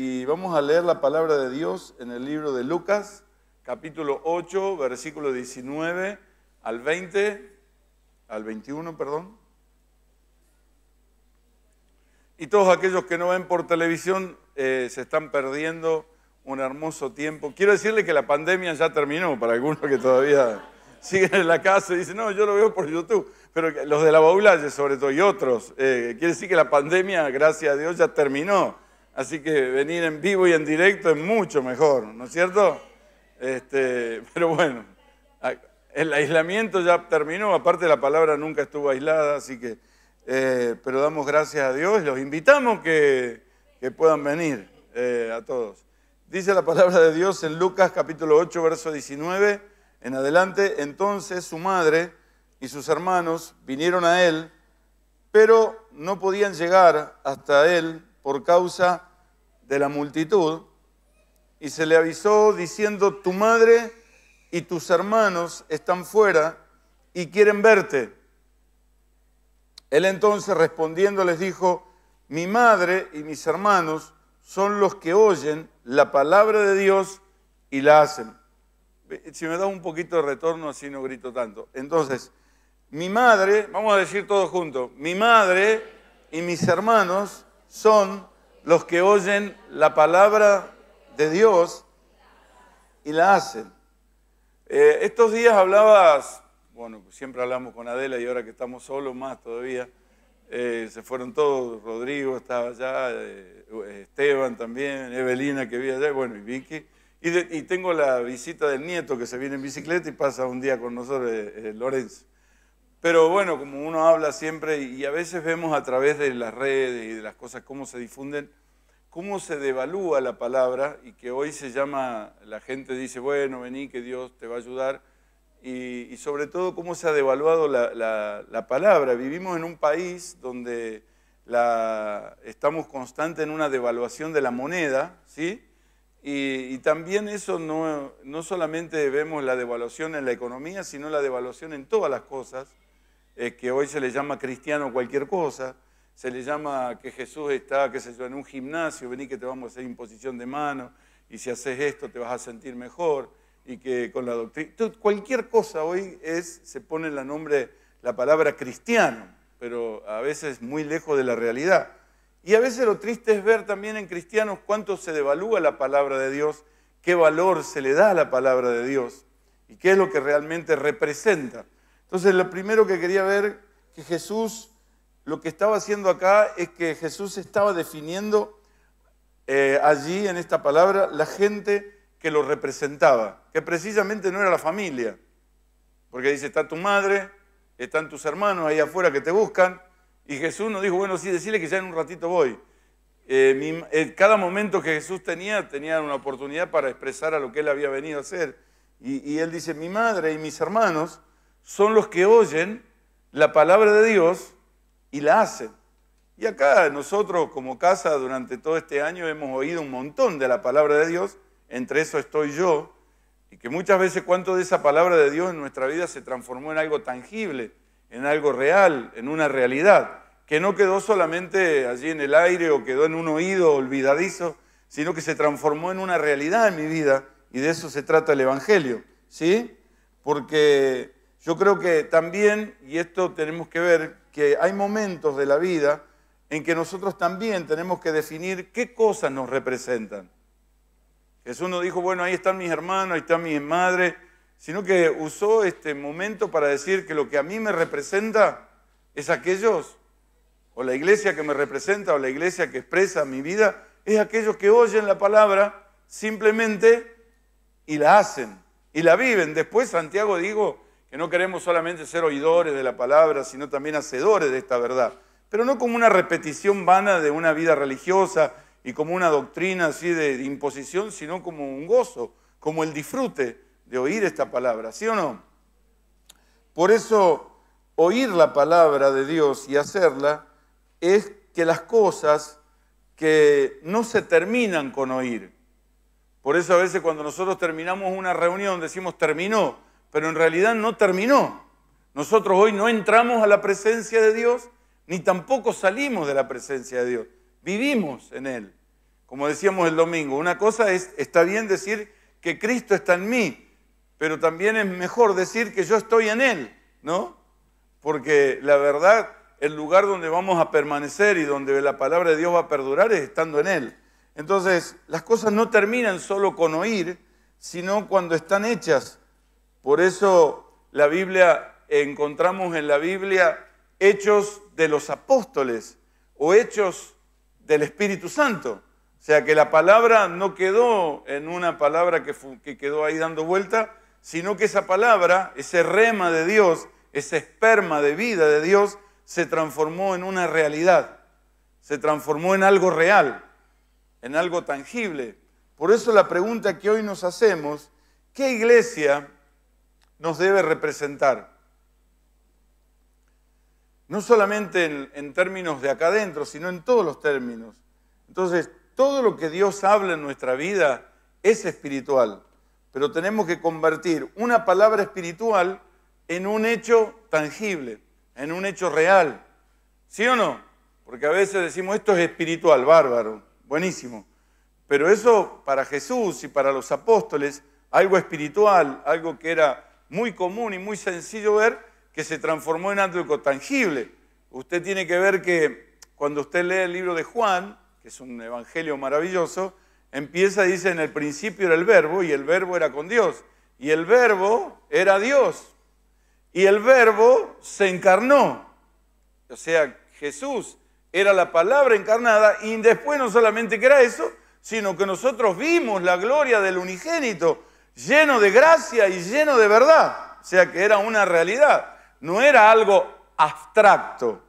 y vamos a leer la palabra de Dios en el libro de Lucas, capítulo 8, versículo 19 al 20, al 21, perdón. Y todos aquellos que no ven por televisión eh, se están perdiendo un hermoso tiempo. Quiero decirle que la pandemia ya terminó para algunos que todavía siguen en la casa y dicen, no, yo lo veo por YouTube. Pero los de la y sobre todo, y otros, eh, quiere decir que la pandemia, gracias a Dios, ya terminó. Así que venir en vivo y en directo es mucho mejor, ¿no es cierto? Este, pero bueno, el aislamiento ya terminó, aparte la palabra nunca estuvo aislada, así que, eh, pero damos gracias a Dios, y los invitamos que, puedan venir eh, a todos. Dice la palabra de Dios en Lucas capítulo 8, verso 19, en adelante, entonces su madre y sus hermanos vinieron a él, pero no podían llegar hasta él por causa de de la multitud, y se le avisó diciendo, tu madre y tus hermanos están fuera y quieren verte. Él entonces respondiendo les dijo, mi madre y mis hermanos son los que oyen la palabra de Dios y la hacen. Si me da un poquito de retorno, así no grito tanto. Entonces, mi madre, vamos a decir todo junto, mi madre y mis hermanos son los que oyen la palabra de Dios y la hacen. Eh, estos días hablabas, bueno, pues siempre hablamos con Adela y ahora que estamos solos más todavía, eh, se fueron todos, Rodrigo estaba allá, eh, Esteban también, Evelina que vive allá, bueno, y Vicky. Y, y, tengo la visita del nieto que se viene en bicicleta y pasa un día con nosotros, Lorenzo. Pero bueno, como uno habla siempre y a veces vemos a través de las redes y de las cosas cómo se difunden, cómo se devalúa la palabra y que hoy se llama, la gente dice, bueno, vení que Dios te va a ayudar. Y, sobre todo cómo se ha devaluado la, palabra. Vivimos en un país donde estamos constantes en una devaluación de la moneda, ¿sí? Y, y también eso no, no solamente vemos la devaluación en la economía, sino la devaluación en todas las cosas. Eh, que hoy se le llama cristiano cualquier cosa, se le llama que Jesús está, qué sé yo, en un gimnasio, vení que te vamos a hacer imposición de mano, y si haces esto te vas a sentir mejor, y que con la doctrina... cualquier cosa hoy es, se pone la, nombre, la palabra cristiano, pero a veces muy lejos de la realidad. Y a veces lo triste es ver también en cristianos cuánto se devalúa la palabra de Dios, qué valor se le da a la palabra de Dios y qué es lo que realmente representa. Entonces, lo primero que quería ver, que Jesús, lo que estaba haciendo acá es que Jesús estaba definiendo eh, allí, en esta palabra, la gente que lo representaba, que precisamente no era la familia, porque dice, está tu madre, están tus hermanos ahí afuera que te buscan, y Jesús nos dijo, bueno, sí, decirle que ya en un ratito voy. Eh, eh, cada momento que Jesús tenía, tenía una oportunidad para expresar a lo que él había venido a hacer. Y, y él dice, mi madre y mis hermanos son los que oyen la palabra de Dios y la hacen. Y acá nosotros como casa durante todo este año hemos oído un montón de la palabra de Dios, entre eso estoy yo, y que muchas veces cuánto de esa palabra de Dios en nuestra vida se transformó en algo tangible, en algo real, en una realidad, que no quedó solamente allí en el aire o quedó en un oído olvidadizo, sino que se transformó en una realidad en mi vida y de eso se trata el Evangelio, ¿sí? Porque yo creo que también, y esto tenemos que ver, que hay momentos de la vida en que nosotros también tenemos que definir qué cosas nos representan. Jesús no dijo, bueno, ahí están mis hermanos, ahí está mi madre sino que usó este momento para decir que lo que a mí me representa es aquellos, o la iglesia que me representa, o la iglesia que expresa mi vida, es aquellos que oyen la palabra simplemente y la hacen, y la viven. Después Santiago dijo, que no queremos solamente ser oidores de la palabra, sino también hacedores de esta verdad. Pero no como una repetición vana de una vida religiosa y como una doctrina así de imposición, sino como un gozo, como el disfrute de oír esta palabra, ¿sí o no? Por eso, oír la palabra de Dios y hacerla es que las cosas que no se terminan con oír. Por eso a veces cuando nosotros terminamos una reunión decimos terminó, pero en realidad no terminó. Nosotros hoy no entramos a la presencia de Dios, ni tampoco salimos de la presencia de Dios. Vivimos en Él. Como decíamos el domingo, una cosa es, está bien decir que Cristo está en mí, pero también es mejor decir que yo estoy en Él, ¿no? Porque la verdad, el lugar donde vamos a permanecer y donde la palabra de Dios va a perdurar es estando en Él. Entonces, las cosas no terminan solo con oír, sino cuando están hechas por eso la Biblia, encontramos en la Biblia hechos de los apóstoles o hechos del Espíritu Santo. O sea que la palabra no quedó en una palabra que, que quedó ahí dando vuelta, sino que esa palabra, ese rema de Dios, ese esperma de vida de Dios, se transformó en una realidad, se transformó en algo real, en algo tangible. Por eso la pregunta que hoy nos hacemos, ¿qué iglesia nos debe representar. No solamente en, términos de acá adentro, sino en todos los términos. Entonces, todo lo que Dios habla en nuestra vida es espiritual, pero tenemos que convertir una palabra espiritual en un hecho tangible, en un hecho real. ¿Sí o no? Porque a veces decimos, esto es espiritual, bárbaro, buenísimo. Pero eso para Jesús y para los apóstoles, algo espiritual, algo que era muy común y muy sencillo ver que se transformó en algo tangible. Usted tiene que ver que cuando usted lee el libro de Juan, que es un evangelio maravilloso, empieza, dice, en el principio era el verbo y el verbo era con Dios. Y el verbo era Dios. Y el verbo se encarnó. O sea, Jesús era la palabra encarnada y después no solamente que era eso, sino que nosotros vimos la gloria del unigénito lleno de gracia y lleno de verdad. O sea que era una realidad, no era algo abstracto.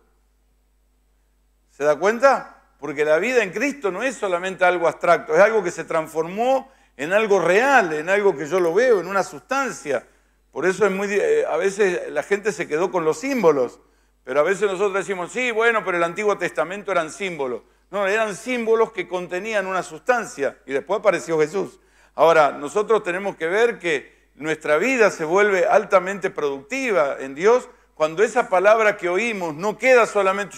¿Se da cuenta? Porque la vida en Cristo no es solamente algo abstracto, es algo que se transformó en algo real, en algo que yo lo veo, en una sustancia. Por eso es muy, eh, a veces la gente se quedó con los símbolos, pero a veces nosotros decimos, sí, bueno, pero el Antiguo Testamento eran símbolos. No, eran símbolos que contenían una sustancia y después apareció Jesús. Ahora, nosotros tenemos que ver que nuestra vida se vuelve altamente productiva en Dios cuando esa palabra que oímos no queda solamente,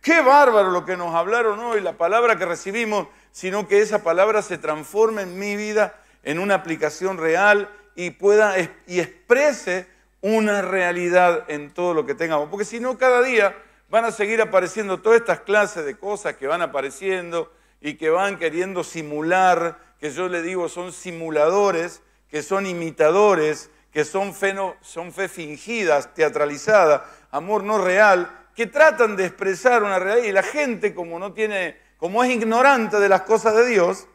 qué bárbaro lo que nos hablaron hoy, la palabra que recibimos, sino que esa palabra se transforme en mi vida en una aplicación real y pueda y exprese una realidad en todo lo que tengamos. Porque si no, cada día van a seguir apareciendo todas estas clases de cosas que van apareciendo y que van queriendo simular que yo le digo son simuladores, que son imitadores, que son fe, son fe fingidas, teatralizada, amor no real, que tratan de expresar una realidad y la gente como no tiene, como es ignorante de las cosas de Dios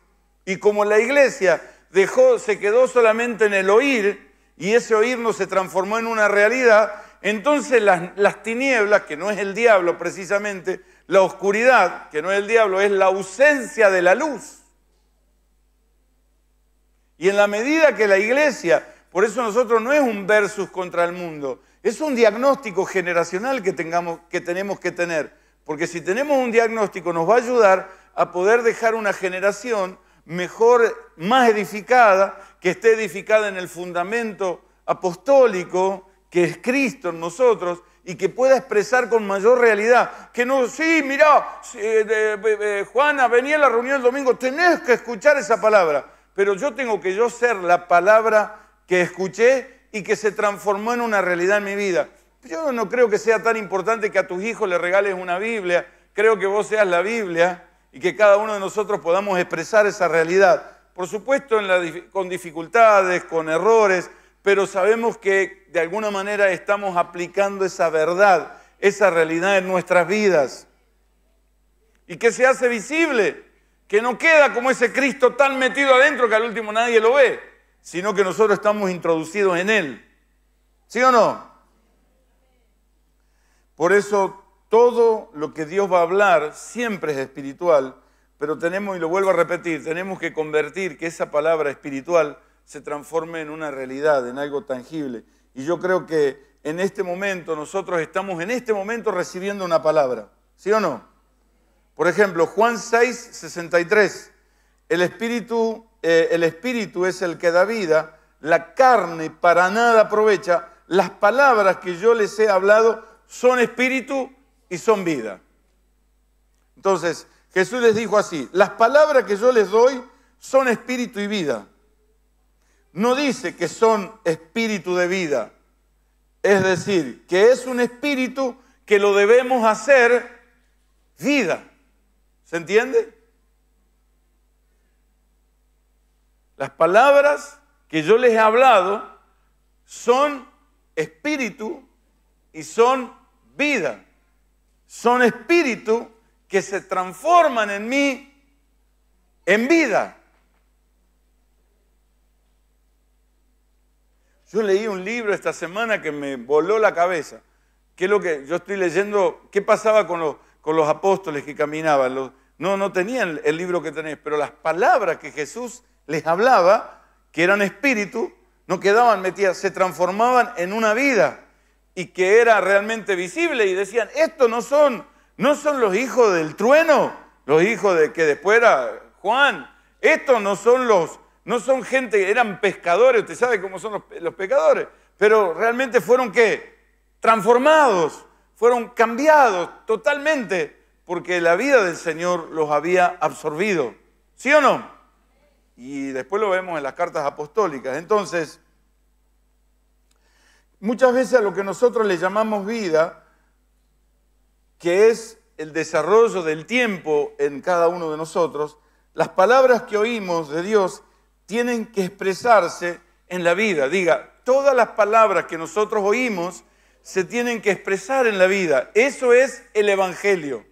y como la iglesia dejó, se quedó solamente en el oír y ese oír no se transformó en una realidad, entonces las, las tinieblas, que no es el diablo precisamente, la oscuridad, que no es el diablo, es la ausencia de la luz y en la medida que la iglesia, por eso nosotros no es un versus contra el mundo, es un diagnóstico generacional que, tengamos, que tenemos que tener. Porque si tenemos un diagnóstico nos va a ayudar a poder dejar una generación mejor, más edificada, que esté edificada en el fundamento apostólico, que es Cristo en nosotros, y que pueda expresar con mayor realidad. Que no, sí, mira, Juana, venía a la reunión el domingo, tenés que escuchar esa palabra pero yo tengo que yo ser la palabra que escuché y que se transformó en una realidad en mi vida. Yo no creo que sea tan importante que a tus hijos le regales una Biblia, creo que vos seas la Biblia y que cada uno de nosotros podamos expresar esa realidad. Por supuesto, con dificultades, con errores, pero sabemos que de alguna manera estamos aplicando esa verdad, esa realidad en nuestras vidas. Y que se hace visible que no queda como ese Cristo tan metido adentro que al último nadie lo ve, sino que nosotros estamos introducidos en Él. ¿Sí o no? Por eso todo lo que Dios va a hablar siempre es espiritual, pero tenemos, y lo vuelvo a repetir, tenemos que convertir que esa palabra espiritual se transforme en una realidad, en algo tangible. Y yo creo que en este momento nosotros estamos en este momento recibiendo una palabra, ¿sí o no? Por ejemplo, Juan 6, 63. El espíritu, eh, el espíritu es el que da vida, la carne para nada aprovecha. Las palabras que yo les he hablado son espíritu y son vida. Entonces, Jesús les dijo así, las palabras que yo les doy son espíritu y vida. No dice que son espíritu de vida. Es decir, que es un espíritu que lo debemos hacer vida. ¿Se entiende? Las palabras que yo les he hablado son espíritu y son vida. Son espíritu que se transforman en mí en vida. Yo leí un libro esta semana que me voló la cabeza. ¿Qué lo que yo estoy leyendo? ¿Qué pasaba con los, con los apóstoles que caminaban? Los, no, no tenían el libro que tenéis, pero las palabras que Jesús les hablaba, que eran espíritu, no quedaban metidas, se transformaban en una vida y que era realmente visible y decían, estos no son, no son los hijos del trueno, los hijos de que después era Juan, estos no son los, no son gente, eran pescadores, usted sabe cómo son los, los pescadores, pero realmente fueron que transformados, fueron cambiados totalmente porque la vida del Señor los había absorbido. ¿Sí o no? Y después lo vemos en las cartas apostólicas. Entonces, muchas veces a lo que nosotros le llamamos vida, que es el desarrollo del tiempo en cada uno de nosotros, las palabras que oímos de Dios tienen que expresarse en la vida. Diga, todas las palabras que nosotros oímos se tienen que expresar en la vida. Eso es el Evangelio.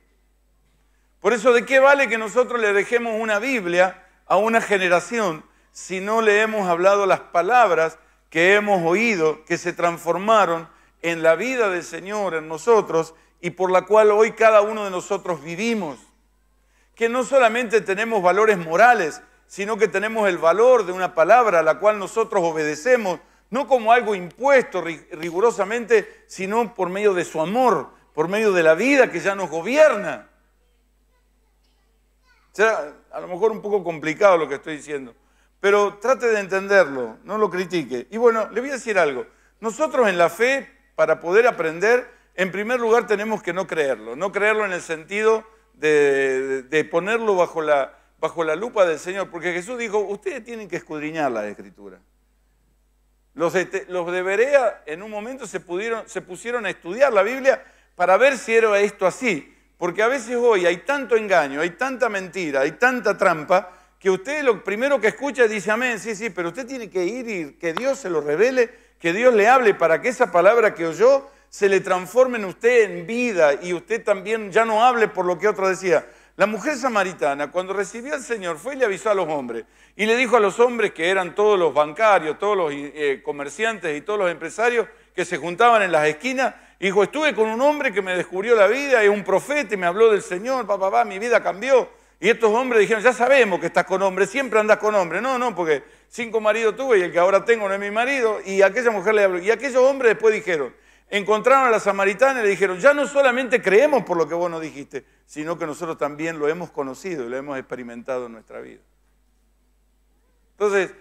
Por eso, ¿de qué vale que nosotros le dejemos una Biblia a una generación si no le hemos hablado las palabras que hemos oído, que se transformaron en la vida del Señor, en nosotros, y por la cual hoy cada uno de nosotros vivimos? Que no solamente tenemos valores morales, sino que tenemos el valor de una palabra a la cual nosotros obedecemos, no como algo impuesto rigurosamente, sino por medio de su amor, por medio de la vida que ya nos gobierna. Será a lo mejor un poco complicado lo que estoy diciendo, pero trate de entenderlo, no lo critique. Y bueno, le voy a decir algo. Nosotros en la fe, para poder aprender, en primer lugar tenemos que no creerlo, no creerlo en el sentido de, ponerlo bajo la, bajo la lupa del Señor, porque Jesús dijo, ustedes tienen que escudriñar la escritura. Los de, Berea en un momento se pusieron a estudiar la Biblia para ver si era esto así. Porque a veces hoy hay tanto engaño, hay tanta mentira, hay tanta trampa, que usted lo primero que escucha dice amén, sí, sí, pero usted tiene que ir y que Dios se lo revele, que Dios le hable para que esa palabra que oyó se le transforme en usted en vida y usted también ya no hable por lo que otro decía. La mujer samaritana, cuando recibió al Señor, fue y le avisó a los hombres. Y le dijo a los hombres, que eran todos los bancarios, todos los eh, comerciantes y todos los empresarios que se juntaban en las esquinas, Hijo, estuve con un hombre que me descubrió la vida, es un profeta y me habló del Señor, papá, papá, mi vida cambió. Y estos hombres dijeron, ya sabemos que estás con hombre, siempre andas con hombre. No, no, porque cinco maridos tuve y el que ahora tengo no es mi marido. Y aquella mujer le habló. Y aquellos hombres después dijeron, encontraron a la samaritana y le dijeron, ya no solamente creemos por lo que vos nos dijiste, sino que nosotros también lo hemos conocido y lo hemos experimentado en nuestra vida. Entonces,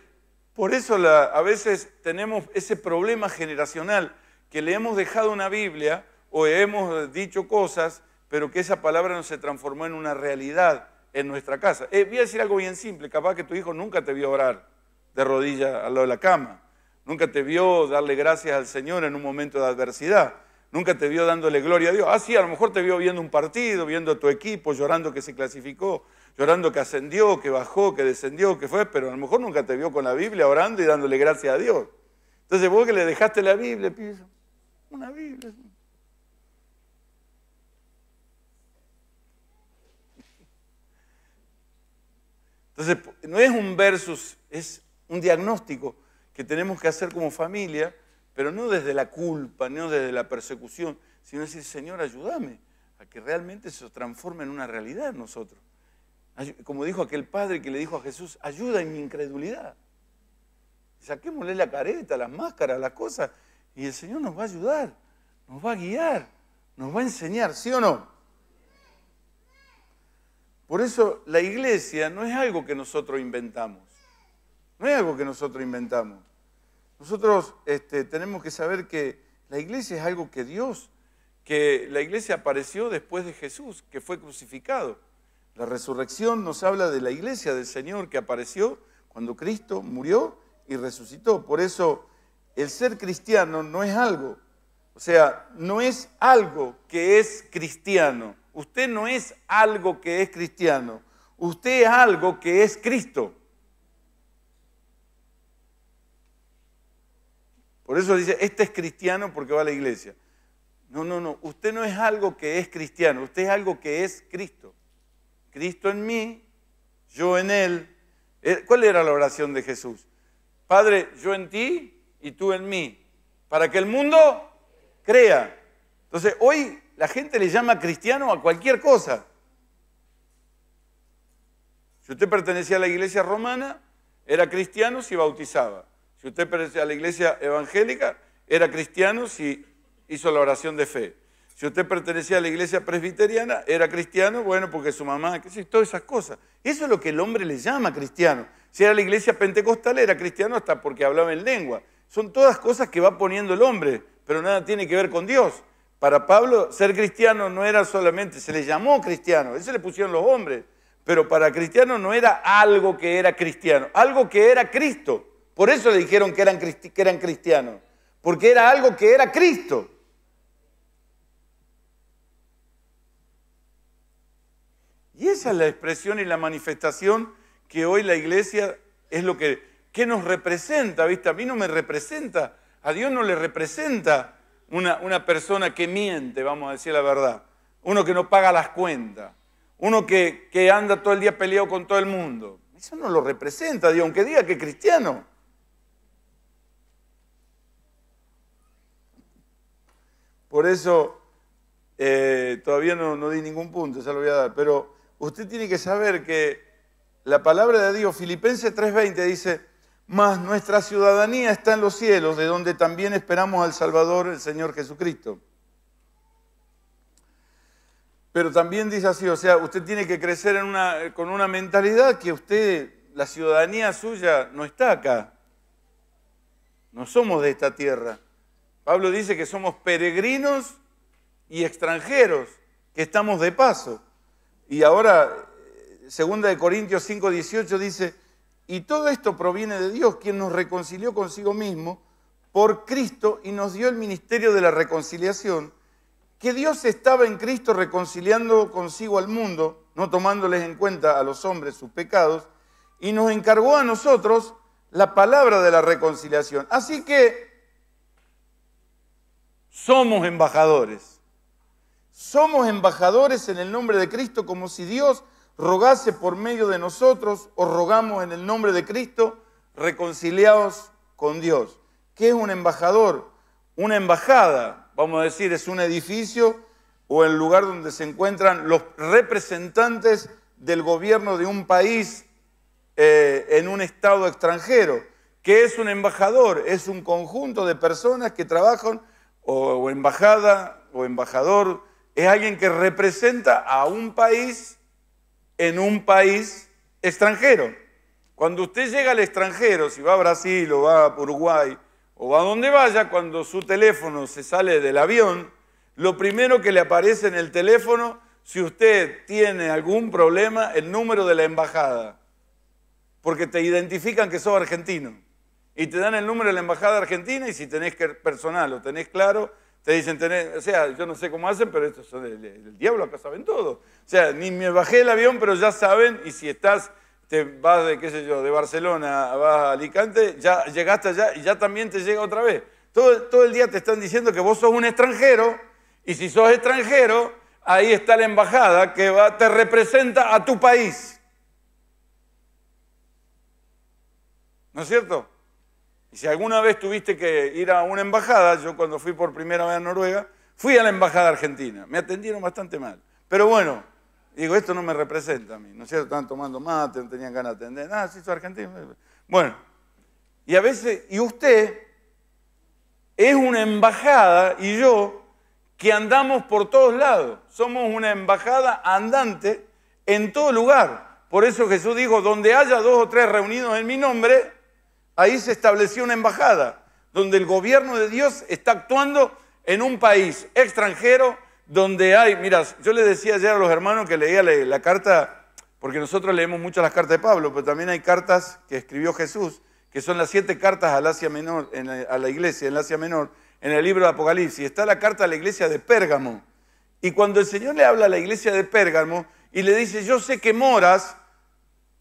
por eso a veces tenemos ese problema generacional que le hemos dejado una Biblia o hemos dicho cosas, pero que esa palabra no se transformó en una realidad en nuestra casa. Eh, voy a decir algo bien simple, capaz que tu hijo nunca te vio orar de rodillas al lado de la cama, nunca te vio darle gracias al Señor en un momento de adversidad, nunca te vio dándole gloria a Dios. Ah, sí, a lo mejor te vio viendo un partido, viendo a tu equipo, llorando que se clasificó, llorando que ascendió, que bajó, que descendió, que fue, pero a lo mejor nunca te vio con la Biblia orando y dándole gracias a Dios. Entonces vos que le dejaste la Biblia, piso una Biblia. Entonces, no es un versus, es un diagnóstico que tenemos que hacer como familia, pero no desde la culpa, no desde la persecución, sino decir, Señor, ayúdame a que realmente se transforme en una realidad nosotros. Como dijo aquel padre que le dijo a Jesús, ayuda en mi incredulidad. Saquémosle la careta, las máscaras, las cosas, y el Señor nos va a ayudar, nos va a guiar, nos va a enseñar, ¿sí o no? Por eso la iglesia no es algo que nosotros inventamos, no es algo que nosotros inventamos. Nosotros este, tenemos que saber que la iglesia es algo que Dios, que la iglesia apareció después de Jesús, que fue crucificado. La resurrección nos habla de la iglesia del Señor que apareció cuando Cristo murió y resucitó. Por eso el ser cristiano no es algo, o sea, no es algo que es cristiano. Usted no es algo que es cristiano. Usted es algo que es Cristo. Por eso dice, este es cristiano porque va a la iglesia. No, no, no. Usted no es algo que es cristiano. Usted es algo que es Cristo. Cristo en mí, yo en Él. Eh, ¿Cuál era la oración de Jesús? Padre, yo en ti, y tú en mí, para que el mundo crea. Entonces, hoy la gente le llama cristiano a cualquier cosa. Si usted pertenecía a la iglesia romana, era cristiano si bautizaba. Si usted pertenecía a la iglesia evangélica, era cristiano si hizo la oración de fe. Si usted pertenecía a la iglesia presbiteriana, era cristiano, bueno, porque su mamá, qué sé, todas esas cosas. Eso es lo que el hombre le llama cristiano. Si era la iglesia pentecostal, era cristiano hasta porque hablaba en lengua. Son todas cosas que va poniendo el hombre, pero nada tiene que ver con Dios. Para Pablo, ser cristiano no era solamente, se le llamó cristiano, eso le pusieron los hombres, pero para cristiano no era algo que era cristiano, algo que era Cristo. Por eso le dijeron que eran, que eran cristianos, porque era algo que era Cristo. Y esa es la expresión y la manifestación que hoy la iglesia es lo que ¿Qué nos representa? ¿Viste? A mí no me representa, a Dios no le representa una, una persona que miente, vamos a decir la verdad, uno que no paga las cuentas, uno que, anda todo el día peleado con todo el mundo. Eso no lo representa a Dios, aunque diga que es cristiano. Por eso eh, todavía no, no, di ningún punto, ya lo voy a dar, pero usted tiene que saber que la palabra de Dios, Filipenses 3:20 dice, mas nuestra ciudadanía está en los cielos, de donde también esperamos al Salvador, el Señor Jesucristo. Pero también dice así, o sea, usted tiene que crecer en una, con una mentalidad que usted, la ciudadanía suya no está acá. No somos de esta tierra. Pablo dice que somos peregrinos y extranjeros, que estamos de paso. Y ahora, 2 eh, Corintios 5, 18 dice, y todo esto proviene de Dios, quien nos reconcilió consigo mismo por Cristo y nos dio el ministerio de la reconciliación, que Dios estaba en Cristo reconciliando consigo al mundo, no tomándoles en cuenta a los hombres sus pecados, y nos encargó a nosotros la palabra de la reconciliación. Así que somos embajadores. Somos embajadores en el nombre de Cristo como si Dios rogase por medio de nosotros, os rogamos en el nombre de Cristo, reconciliados con Dios. ¿Qué es un embajador? Una embajada, vamos a decir, es un edificio o el lugar donde se encuentran los representantes del gobierno de un país eh, en un estado extranjero. ¿Qué es un embajador? Es un conjunto de personas que trabajan o embajada o embajador. Es alguien que representa a un país en un país extranjero. Cuando usted llega al extranjero, si va a Brasil o va a Uruguay o va a donde vaya, cuando su teléfono se sale del avión, lo primero que le aparece en el teléfono, si usted tiene algún problema, el número de la embajada. Porque te identifican que sos argentino. Y te dan el número de la embajada argentina y si tenés personal o tenés claro, te dicen, o sea, yo no sé cómo hacen, pero esto son del diablo, acá saben todo. O sea, ni me bajé el avión, pero ya saben, y si estás, te vas de, qué sé yo, de Barcelona, vas a Alicante, ya llegaste allá y ya también te llega otra vez. Todo, todo el día te están diciendo que vos sos un extranjero, y si sos extranjero, ahí está la embajada que te representa a tu país. ¿No es cierto? Y si alguna vez tuviste que ir a una embajada, yo cuando fui por primera vez a Noruega, fui a la embajada argentina. Me atendieron bastante mal. Pero bueno, digo, esto no me representa a mí. ¿No es cierto? Estaban tomando mate, no tenían ganas de atender. Ah, sí, soy argentino. Bueno, y a veces, y usted es una embajada y yo que andamos por todos lados. Somos una embajada andante en todo lugar. Por eso Jesús dijo, donde haya dos o tres reunidos en mi nombre, Ahí se estableció una embajada, donde el gobierno de Dios está actuando en un país extranjero, donde hay, mira, yo le decía ayer a los hermanos que leía la, carta, porque nosotros leemos mucho las cartas de Pablo, pero también hay cartas que escribió Jesús, que son las siete cartas a la iglesia, en Asia Menor, en el libro de Apocalipsis. Está la carta a la iglesia de Pérgamo. Y cuando el Señor le habla a la iglesia de Pérgamo y le dice, yo sé que moras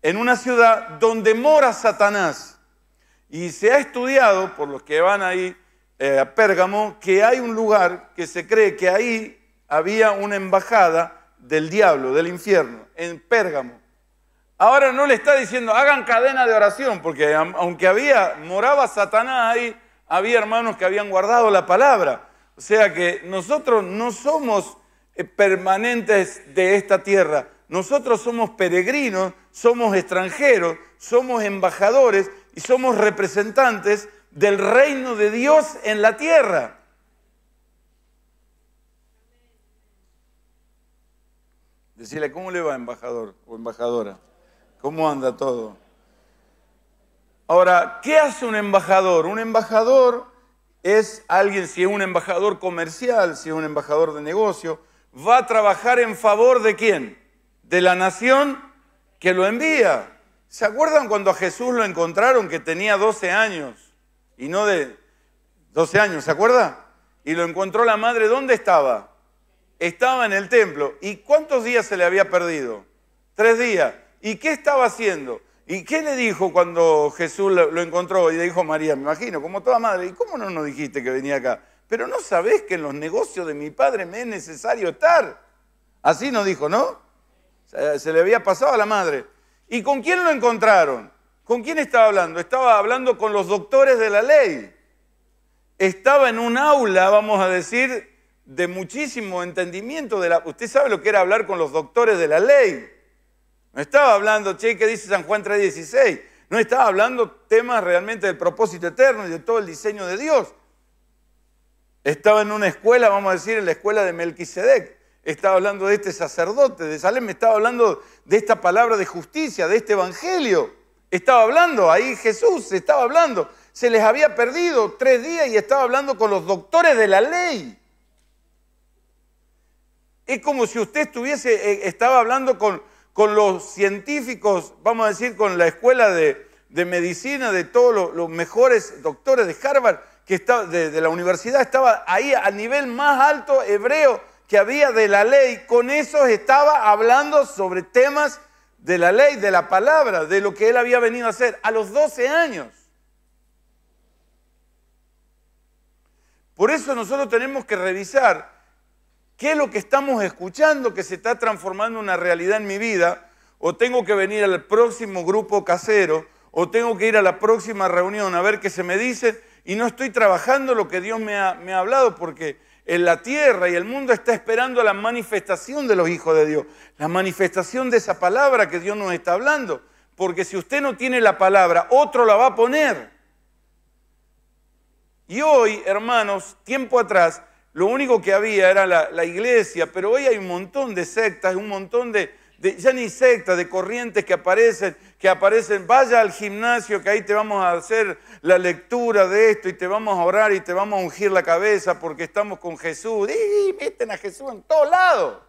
en una ciudad donde mora Satanás. Y se ha estudiado, por los que van ahí eh, a Pérgamo, que hay un lugar que se cree que ahí había una embajada del diablo, del infierno, en Pérgamo. Ahora no le está diciendo, hagan cadena de oración, porque aunque había, moraba Satanás ahí, había hermanos que habían guardado la palabra. O sea que nosotros no somos eh, permanentes de esta tierra, nosotros somos peregrinos, somos extranjeros, somos embajadores y somos representantes del reino de Dios en la tierra. Decirle, ¿cómo le va, embajador o embajadora? ¿Cómo anda todo? Ahora, ¿qué hace un embajador? Un embajador es alguien, si es un embajador comercial, si es un embajador de negocio, va a trabajar en favor de quién? De la nación que lo envía. ¿Se acuerdan cuando a Jesús lo encontraron que tenía 12 años? Y no de 12 años, ¿se acuerda? Y lo encontró la madre, ¿dónde estaba? Estaba en el templo. ¿Y cuántos días se le había perdido? Tres días. ¿Y qué estaba haciendo? ¿Y qué le dijo cuando Jesús lo encontró? Y le dijo María, me imagino, como toda madre, ¿y cómo no nos dijiste que venía acá? Pero no sabés que en los negocios de mi padre me es necesario estar. Así nos dijo, ¿no? Se le había pasado a la madre. ¿Y con quién lo encontraron? ¿Con quién estaba hablando? Estaba hablando con los doctores de la ley. Estaba en un aula, vamos a decir, de muchísimo entendimiento. De la... Usted sabe lo que era hablar con los doctores de la ley. No estaba hablando, che, ¿qué dice San Juan 3:16? No estaba hablando temas realmente del propósito eterno y de todo el diseño de Dios. Estaba en una escuela, vamos a decir, en la escuela de Melquisedec estaba hablando de este sacerdote de Salem, estaba hablando de esta palabra de justicia, de este evangelio. Estaba hablando, ahí Jesús estaba hablando. Se les había perdido tres días y estaba hablando con los doctores de la ley. Es como si usted estuviese, eh, estaba hablando con, con los científicos, vamos a decir, con la escuela de, medicina, de todos los, mejores doctores de Harvard, que está, de, la universidad, estaba ahí a nivel más alto hebreo que había de la ley, con eso estaba hablando sobre temas de la ley, de la palabra, de lo que él había venido a hacer a los 12 años. Por eso nosotros tenemos que revisar qué es lo que estamos escuchando que se está transformando una realidad en mi vida, o tengo que venir al próximo grupo casero, o tengo que ir a la próxima reunión a ver qué se me dice, y no estoy trabajando lo que Dios me me ha hablado, porque en la tierra y el mundo está esperando la manifestación de los hijos de Dios, la manifestación de esa palabra que Dios nos está hablando. Porque si usted no tiene la palabra, otro la va a poner. Y hoy, hermanos, tiempo atrás, lo único que había era la, iglesia, pero hoy hay un montón de sectas, un montón de, de, ya ni sectas, de corrientes que aparecen, que aparecen, vaya al gimnasio que ahí te vamos a hacer la lectura de esto y te vamos a orar y te vamos a ungir la cabeza porque estamos con Jesús. Y meten a Jesús en todos lado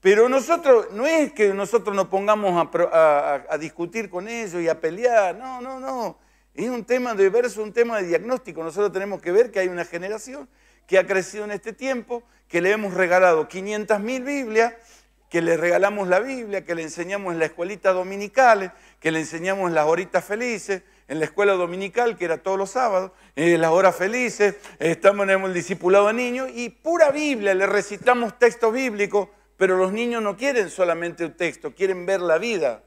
Pero nosotros, no es que nosotros nos pongamos a, discutir con ellos y a pelear, no, no, no. Es un tema de verso, un tema de diagnóstico. Nosotros tenemos que ver que hay una generación que ha crecido en este tiempo, que le hemos regalado 500 mil Biblias, que le regalamos la Biblia, que le enseñamos en la escuelita dominical, que le enseñamos las horitas felices, en la escuela dominical, que era todos los sábados, en eh, las horas felices, eh, estamos en el discipulado a niños y pura Biblia, le recitamos textos bíblicos, pero los niños no quieren solamente un texto, quieren ver la vida.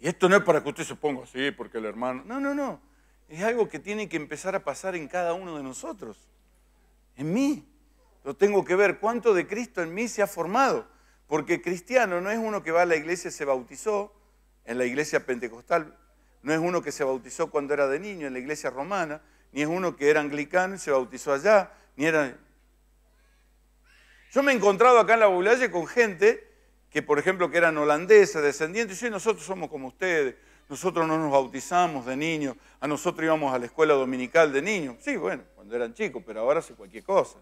Y esto no es para que usted se ponga así porque el hermano... No, no, no. Es algo que tiene que empezar a pasar en cada uno de nosotros. En mí. Yo tengo que ver cuánto de Cristo en mí se ha formado. Porque cristiano no es uno que va a la iglesia y se bautizó en la iglesia pentecostal. No es uno que se bautizó cuando era de niño en la iglesia romana. Ni es uno que era anglicano y se bautizó allá. Ni era... Yo me he encontrado acá en la Bulalle con gente que por ejemplo que eran holandeses, descendientes, y nosotros somos como ustedes, nosotros no nos bautizamos de niños, a nosotros íbamos a la escuela dominical de niños. Sí, bueno, cuando eran chicos, pero ahora hace cualquier cosa.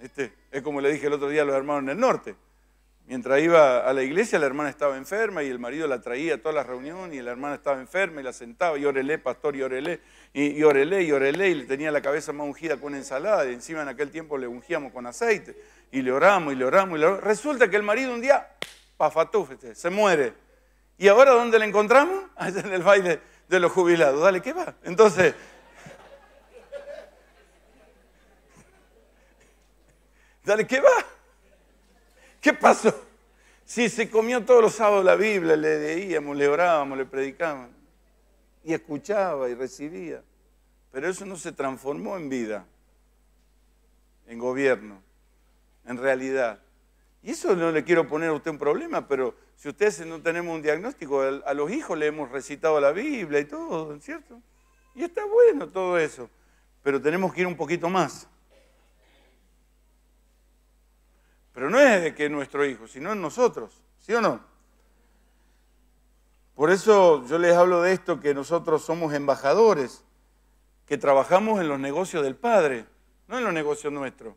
Este, es como le dije el otro día a los hermanos en el norte. Mientras iba a la iglesia, la hermana estaba enferma y el marido la traía a todas las reuniones y la hermana estaba enferma y la sentaba y órele, pastor, y órele, y, orelé, y orelé, y le tenía la cabeza más ungida con ensalada y encima en aquel tiempo le ungíamos con aceite y le oramos y le oramos y le oramos. Resulta que el marido un día, pafatúfete, se muere. ¿Y ahora dónde la encontramos? Allá en el baile de los jubilados. Dale, ¿qué va? Entonces... Dale, ¿qué va? ¿Qué pasó? Si se comió todos los sábados la Biblia, le leíamos, le orábamos, le predicábamos. Y escuchaba y recibía. Pero eso no se transformó en vida, en gobierno, en realidad. Y eso no le quiero poner a usted un problema, pero si ustedes no tenemos un diagnóstico, a los hijos le hemos recitado la Biblia y todo, ¿cierto? Y está bueno todo eso, pero tenemos que ir un poquito más. Pero no es de que es nuestro hijo, sino en nosotros, ¿sí o no? Por eso yo les hablo de esto, que nosotros somos embajadores, que trabajamos en los negocios del Padre, no en los negocios nuestros.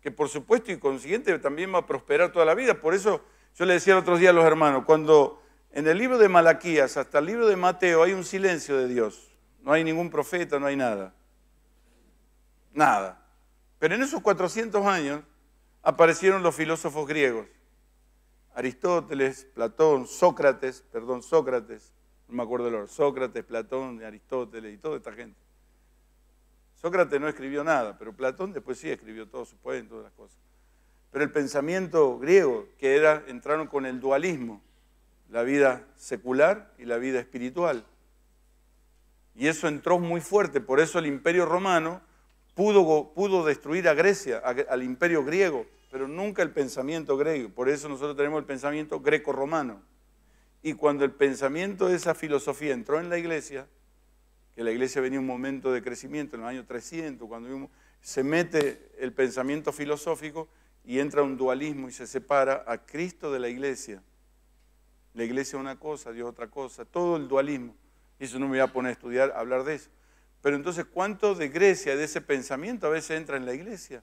Que por supuesto y consiguiente también va a prosperar toda la vida. Por eso yo le decía el otro día a los hermanos, cuando en el libro de Malaquías hasta el libro de Mateo hay un silencio de Dios, no hay ningún profeta, no hay nada. Nada. Pero en esos 400 años aparecieron los filósofos griegos. Aristóteles, Platón, Sócrates, perdón, Sócrates, no me acuerdo el orden, Sócrates, Platón, Aristóteles y toda esta gente. Sócrates no escribió nada, pero Platón después sí escribió todos sus poemas, todas las cosas. Pero el pensamiento griego, que era, entraron con el dualismo, la vida secular y la vida espiritual. Y eso entró muy fuerte, por eso el imperio romano pudo, pudo destruir a Grecia, al imperio griego, pero nunca el pensamiento griego. Por eso nosotros tenemos el pensamiento greco-romano. Y cuando el pensamiento de esa filosofía entró en la iglesia, que la iglesia venía un momento de crecimiento en los años 300, cuando se mete el pensamiento filosófico y entra un dualismo y se separa a Cristo de la iglesia. La iglesia es una cosa, Dios otra cosa, todo el dualismo. Y eso no me voy a poner a estudiar, a hablar de eso. Pero entonces, ¿cuánto de Grecia, de ese pensamiento, a veces entra en la iglesia?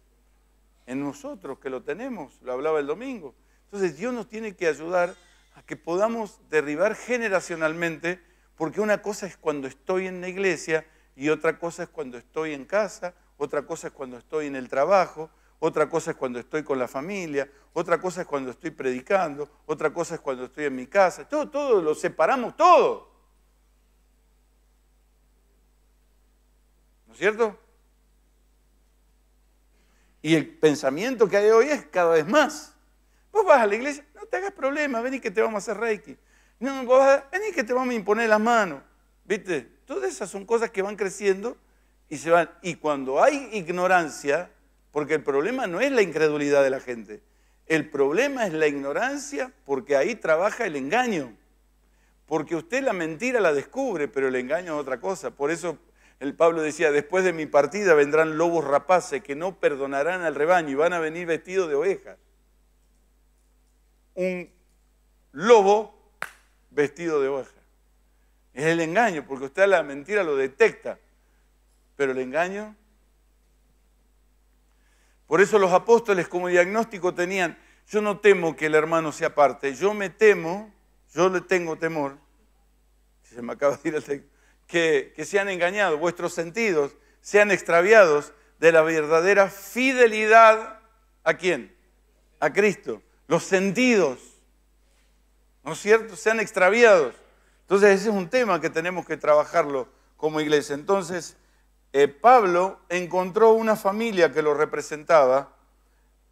en nosotros que lo tenemos, lo hablaba el domingo. Entonces Dios nos tiene que ayudar a que podamos derribar generacionalmente, porque una cosa es cuando estoy en la iglesia y otra cosa es cuando estoy en casa, otra cosa es cuando estoy en el trabajo, otra cosa es cuando estoy con la familia, otra cosa es cuando estoy predicando, otra cosa es cuando estoy en mi casa. Todo, todo, lo separamos todo. ¿No es cierto? Y el pensamiento que hay hoy es cada vez más. Vos vas a la iglesia, no te hagas problema, vení que te vamos a hacer reiki. No, vos vení que te vamos a imponer las manos. ¿Viste? Todas esas son cosas que van creciendo y se van. Y cuando hay ignorancia, porque el problema no es la incredulidad de la gente, el problema es la ignorancia porque ahí trabaja el engaño. Porque usted la mentira la descubre, pero el engaño es otra cosa. Por eso el Pablo decía, después de mi partida vendrán lobos rapaces que no perdonarán al rebaño y van a venir vestidos de ovejas. Un lobo vestido de oveja. Es el engaño, porque usted la mentira lo detecta, pero el engaño... Por eso los apóstoles como diagnóstico tenían, yo no temo que el hermano sea parte, yo me temo, yo le tengo temor, se me acaba de ir el texto, que, se han engañado, vuestros sentidos sean extraviados de la verdadera fidelidad a quién? A Cristo. Los sentidos, ¿no es cierto? Sean extraviados. Entonces ese es un tema que tenemos que trabajarlo como iglesia. Entonces eh, Pablo encontró una familia que lo representaba,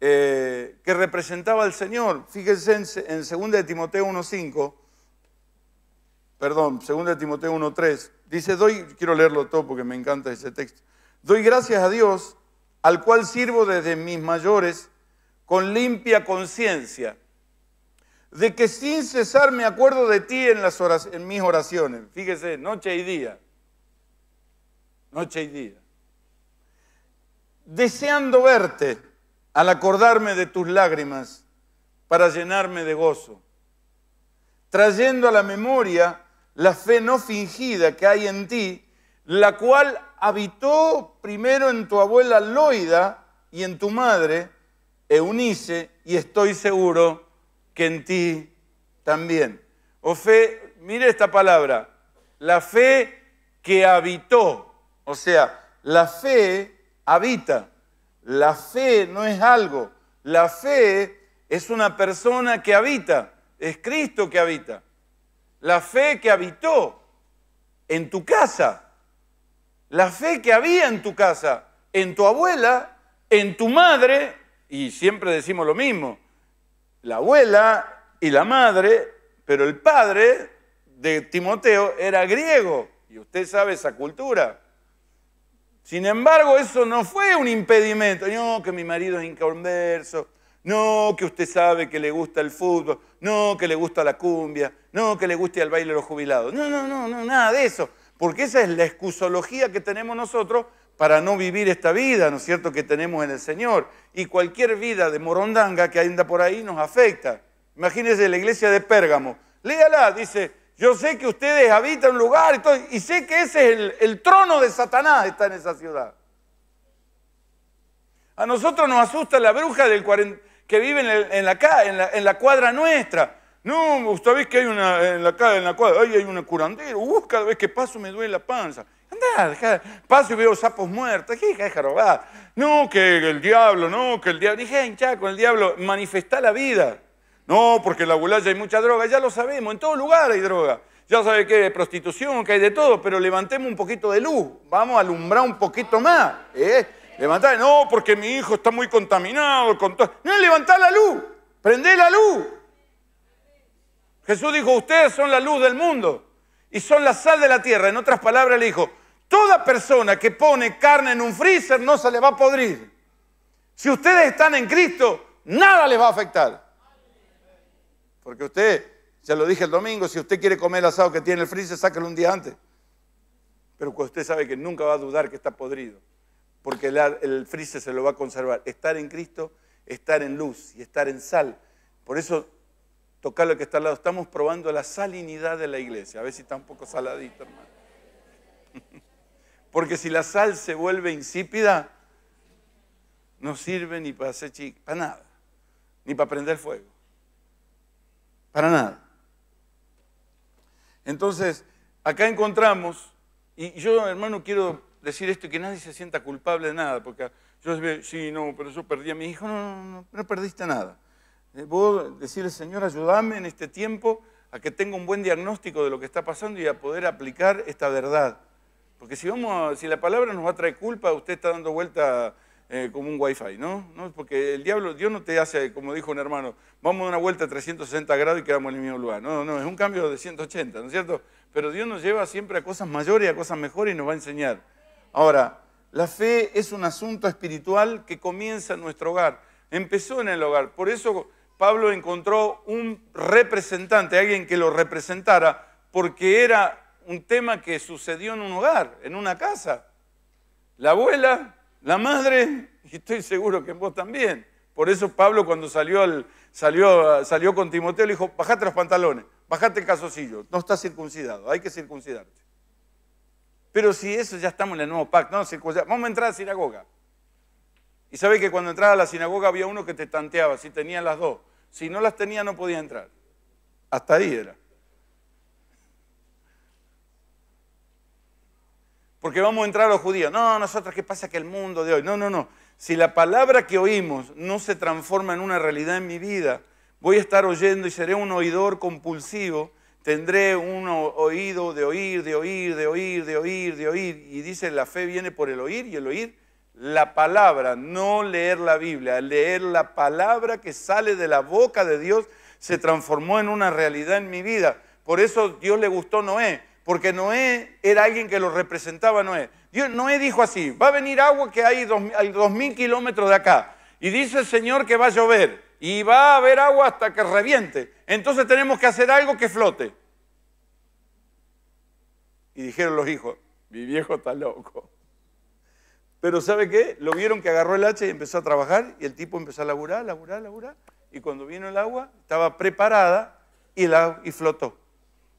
eh, que representaba al Señor. Fíjense en, 2 de Timoteo 1.5, perdón, 2 Timoteo 1.3, dice, doy, quiero leerlo todo porque me encanta ese texto, doy gracias a Dios, al cual sirvo desde mis mayores, con limpia conciencia, de que sin cesar me acuerdo de ti en, las en mis oraciones, fíjese, noche y día, noche y día, deseando verte al acordarme de tus lágrimas para llenarme de gozo, trayendo a la memoria la fe no fingida que hay en ti, la cual habitó primero en tu abuela Loida y en tu madre, Eunice, y estoy seguro que en ti también. O oh, fe, mire esta palabra, la fe que habitó, o sea, la fe habita, la fe no es algo, la fe es una persona que habita, es Cristo que habita la fe que habitó en tu casa, la fe que había en tu casa, en tu abuela, en tu madre, y siempre decimos lo mismo, la abuela y la madre, pero el padre de Timoteo era griego, y usted sabe esa cultura. Sin embargo, eso no fue un impedimento. No, que mi marido es inconverso, no, que usted sabe que le gusta el fútbol. No, que le gusta la cumbia. No, que le guste el baile de los jubilados. No, no, no, no, nada de eso. Porque esa es la excusología que tenemos nosotros para no vivir esta vida, ¿no es cierto?, que tenemos en el Señor. Y cualquier vida de morondanga que anda por ahí nos afecta. Imagínese la iglesia de Pérgamo. Léala, dice, yo sé que ustedes habitan un lugar y, sé que ese es el, trono de Satanás, está en esa ciudad. A nosotros nos asusta la bruja del 40, que viven en, la, en, en la cuadra nuestra. No, usted ve que hay una en la, en la cuadra, ahí hay una curandera. Uh, cada vez que paso me duele la panza. Andá, paso y veo sapos muertos. ¿Qué hija de No, que el diablo, no, que el diablo. Dije, hincha, con el diablo, manifestá la vida. No, porque en la gulaya hay mucha droga, ya lo sabemos, en todo lugar hay droga. Ya sabe que hay prostitución, que hay de todo, pero levantemos un poquito de luz, vamos a alumbrar un poquito más. ¿eh? Levantar, no, porque mi hijo está muy contaminado. Con todo. no, levantá la luz, prende la luz. Jesús dijo, ustedes son la luz del mundo y son la sal de la tierra. En otras palabras le dijo, toda persona que pone carne en un freezer no se le va a podrir. Si ustedes están en Cristo, nada les va a afectar. Porque usted, ya lo dije el domingo, si usted quiere comer el asado que tiene el freezer, sáquelo un día antes. Pero usted sabe que nunca va a dudar que está podrido porque el, el se lo va a conservar. Estar en Cristo, estar en luz y estar en sal. Por eso, tocar lo que está al lado. Estamos probando la salinidad de la iglesia. A ver si está un poco saladita, hermano. Porque si la sal se vuelve insípida, no sirve ni para hacer chica, para nada, ni para prender fuego, para nada. Entonces, acá encontramos, y yo hermano quiero decir esto y que nadie se sienta culpable de nada, porque yo dije, sí, no, pero yo perdí a mi hijo, no, no, no, no perdiste nada. Eh, vos decirle, Señor, ayúdame en este tiempo a que tenga un buen diagnóstico de lo que está pasando y a poder aplicar esta verdad. Porque si, vamos, si la palabra nos va a traer culpa, usted está dando vuelta eh, como un wifi, ¿no? ¿no? Porque el diablo, Dios no te hace, como dijo un hermano, vamos a una vuelta a 360 grados y quedamos en el mismo lugar. No, no, es un cambio de 180, ¿no es cierto? Pero Dios nos lleva siempre a cosas mayores, y a cosas mejores y nos va a enseñar. Ahora, la fe es un asunto espiritual que comienza en nuestro hogar, empezó en el hogar. Por eso Pablo encontró un representante, alguien que lo representara, porque era un tema que sucedió en un hogar, en una casa. La abuela, la madre, y estoy seguro que vos también. Por eso Pablo cuando salió, salió, con Timoteo le dijo, bajate los pantalones, bajate el casocillo, no estás circuncidado, hay que circuncidarte. Pero si eso ya estamos en el nuevo pacto, no, Vamos a entrar a la sinagoga. Y sabe que cuando entraba a la sinagoga había uno que te tanteaba si tenía las dos. Si no las tenía, no podía entrar. Hasta ahí era. Porque vamos a entrar a los judíos. No, nosotros, ¿qué pasa que el mundo de hoy? No, no, no. Si la palabra que oímos no se transforma en una realidad en mi vida, voy a estar oyendo y seré un oidor compulsivo Tendré un oído de oír, de oír, de oír, de oír, de oír. Y dice, la fe viene por el oír y el oír la palabra, no leer la Biblia, leer la palabra que sale de la boca de Dios se transformó en una realidad en mi vida. Por eso Dios le gustó Noé, porque Noé era alguien que lo representaba a Noé. Dios, Noé dijo así, va a venir agua que hay hay dos mil kilómetros de acá. Y dice el Señor que va a llover y va a haber agua hasta que reviente. Entonces tenemos que hacer algo que flote. Y dijeron los hijos, mi viejo está loco. Pero ¿sabe qué? Lo vieron que agarró el hacha y empezó a trabajar y el tipo empezó a laburar, laburar, laburar. Y cuando vino el agua, estaba preparada y, la, y flotó.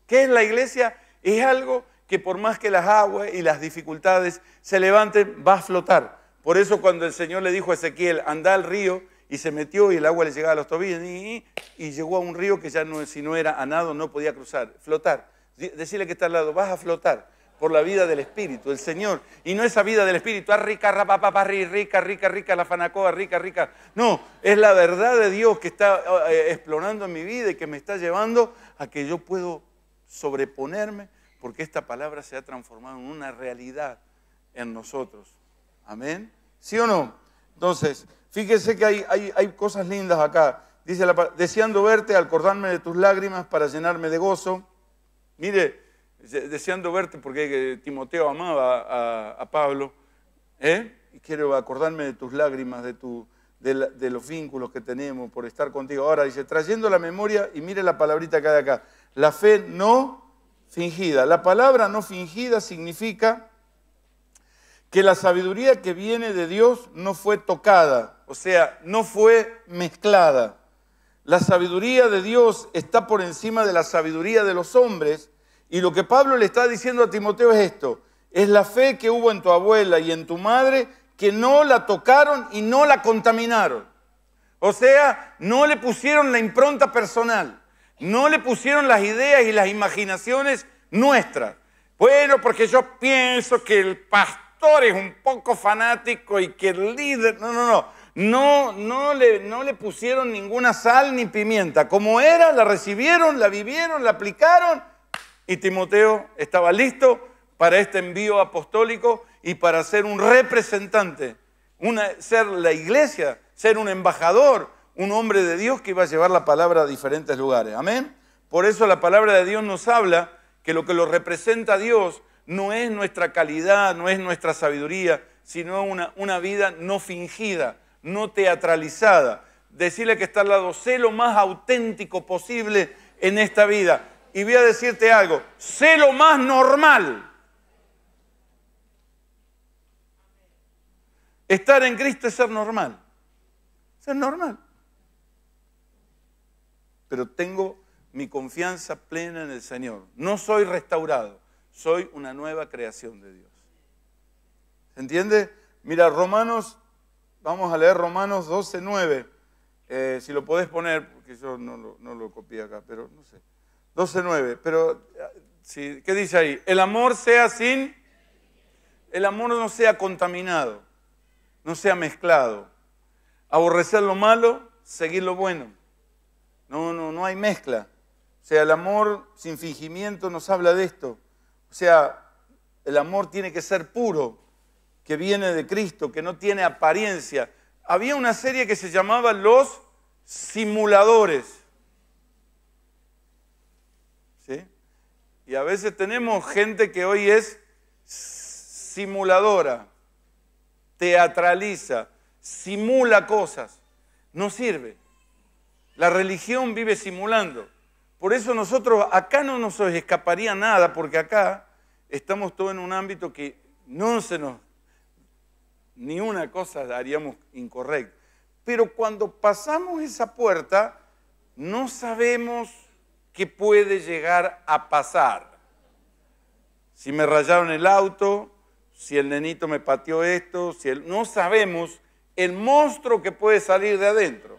¿Qué es la iglesia? Es algo que por más que las aguas y las dificultades se levanten, va a flotar. Por eso cuando el Señor le dijo a Ezequiel, anda al río, y se metió y el agua le llegaba a los tobillos y, llegó a un río que ya si no era a nado no podía cruzar, flotar. Decirle que está al lado, vas a flotar por la vida del Espíritu, el Señor. Y no esa vida del Espíritu, ah, rica, rica, papá, rica, rica, rica, la fanacoa, rica, rica. No, es la verdad de Dios que está eh, eh, explorando en mi vida y que me está llevando a que yo puedo sobreponerme porque esta palabra se ha transformado en una realidad en nosotros. Amén. ¿Sí o no? Entonces, Fíjese que hay, hay, cosas lindas acá. Dice, la, deseando verte, acordarme de tus lágrimas para llenarme de gozo. Mire, deseando verte porque eh, Timoteo amaba a, Pablo. ¿eh? Y quiero acordarme de tus lágrimas, de, tu, de, de, los vínculos que tenemos por estar contigo. Ahora dice, trayendo la memoria, y mire la palabrita que hay acá, la fe no fingida. La palabra no fingida significa que la sabiduría que viene de Dios no fue tocada, o sea, no fue mezclada. La sabiduría de Dios está por encima de la sabiduría de los hombres. Y lo que Pablo le está diciendo a Timoteo es esto, es la fe que hubo en tu abuela y en tu madre que no la tocaron y no la contaminaron. O sea, no le pusieron la impronta personal, no le pusieron las ideas y las imaginaciones nuestras. Bueno, porque yo pienso que el pastor un poco fanático y que el líder, no, no, no, no, no le, no le pusieron ninguna sal ni pimienta. Como era, la recibieron, la vivieron, la aplicaron y Timoteo estaba listo para este envío apostólico y para ser un representante, una, ser la iglesia, ser un embajador, un hombre de Dios que iba a llevar la palabra a diferentes lugares. Amén. Por eso la palabra de Dios nos habla que lo que lo representa Dios no es nuestra calidad, no es nuestra sabiduría, sino una, una vida no fingida, no teatralizada. Decirle que está al lado, sé lo más auténtico posible en esta vida. Y voy a decirte algo, sé lo más normal. Estar en Cristo es ser normal. Ser normal. Pero tengo mi confianza plena en el Señor. No soy restaurado soy una nueva creación de Dios. ¿Se entiende? Mira, Romanos, vamos a leer Romanos 12, 9. Eh, si lo podés poner, porque yo no lo, copié acá, pero no sé. 12, 9. Pero, eh, ¿qué dice ahí? El amor sea sin. El amor no sea contaminado, no sea mezclado. Aborrecer lo malo, seguir lo bueno. No, no, no hay mezcla. O sea, el amor sin fingimiento nos habla de esto. O sea, el amor tiene que ser puro, que viene de Cristo, que no tiene apariencia. Había una serie que se llamaba Los Simuladores. ¿Sí? Y a veces tenemos gente que hoy es simuladora, teatraliza, simula cosas. No sirve. La religión vive simulando. Por eso nosotros acá no nos escaparía nada, porque acá estamos todos en un ámbito que no se nos, ni una cosa haríamos incorrecto, Pero cuando pasamos esa puerta, no sabemos qué puede llegar a pasar. Si me rayaron el auto, si el nenito me pateó esto, si no sabemos el monstruo que puede salir de adentro.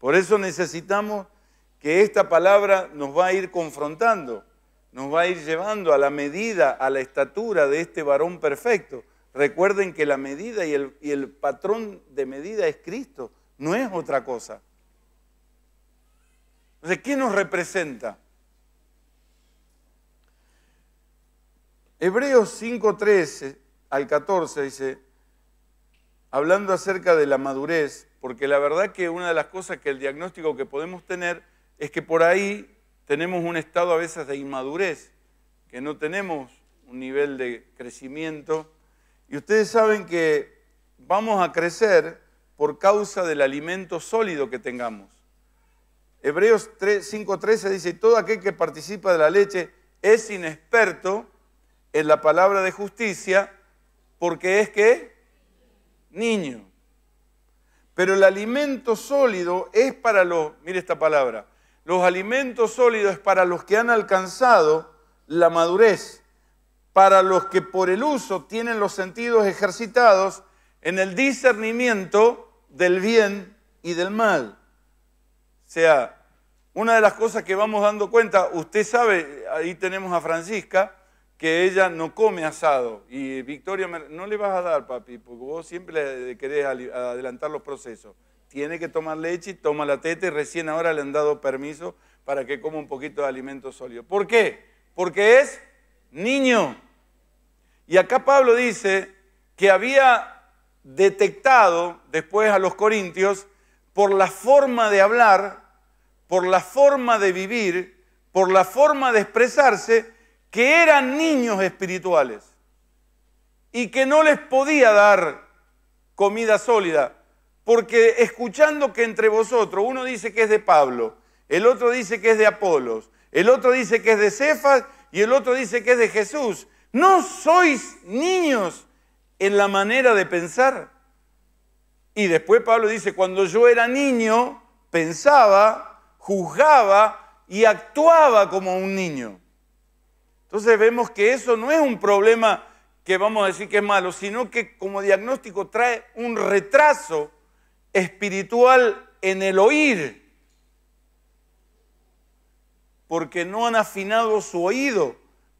Por eso necesitamos que esta palabra nos va a ir confrontando, nos va a ir llevando a la medida, a la estatura de este varón perfecto. Recuerden que la medida y el, el patrón de medida es Cristo, no es otra cosa. Entonces, ¿qué nos representa? Hebreos 5.13 al 14 dice, hablando acerca de la madurez, porque la verdad que una de las cosas que el diagnóstico que podemos tener es que por ahí tenemos un estado a veces de inmadurez, que no tenemos un nivel de crecimiento. Y ustedes saben que vamos a crecer por causa del alimento sólido que tengamos. Hebreos 5.13 dice, todo aquel que participa de la leche es inexperto en la palabra de justicia porque es que niño. Pero el alimento sólido es para los, mire esta palabra, los alimentos sólidos para los que han alcanzado la madurez, para los que por el uso tienen los sentidos ejercitados en el discernimiento del bien y del mal. O sea, una de las cosas que vamos dando cuenta, usted sabe, ahí tenemos a Francisca, que ella no come asado. Y Victoria, no le vas a dar, papi, porque vos siempre querés adelantar los procesos tiene que tomar leche, toma la teta y recién ahora le han dado permiso para que coma un poquito de alimento sólido. ¿Por qué? Porque es niño. Y acá Pablo dice que había detectado después a los corintios por la forma de hablar, por la forma de vivir, por la forma de expresarse, que eran niños espirituales y que no les podía dar comida sólida porque escuchando que entre vosotros uno dice que es de Pablo, el otro dice que es de Apolos, el otro dice que es de Cefas y el otro dice que es de Jesús, ¿no sois niños en la manera de pensar? Y después Pablo dice, cuando yo era niño, pensaba, juzgaba y actuaba como un niño. Entonces vemos que eso no es un problema que vamos a decir que es malo, sino que como diagnóstico trae un retraso espiritual en el oír, porque no han afinado su oído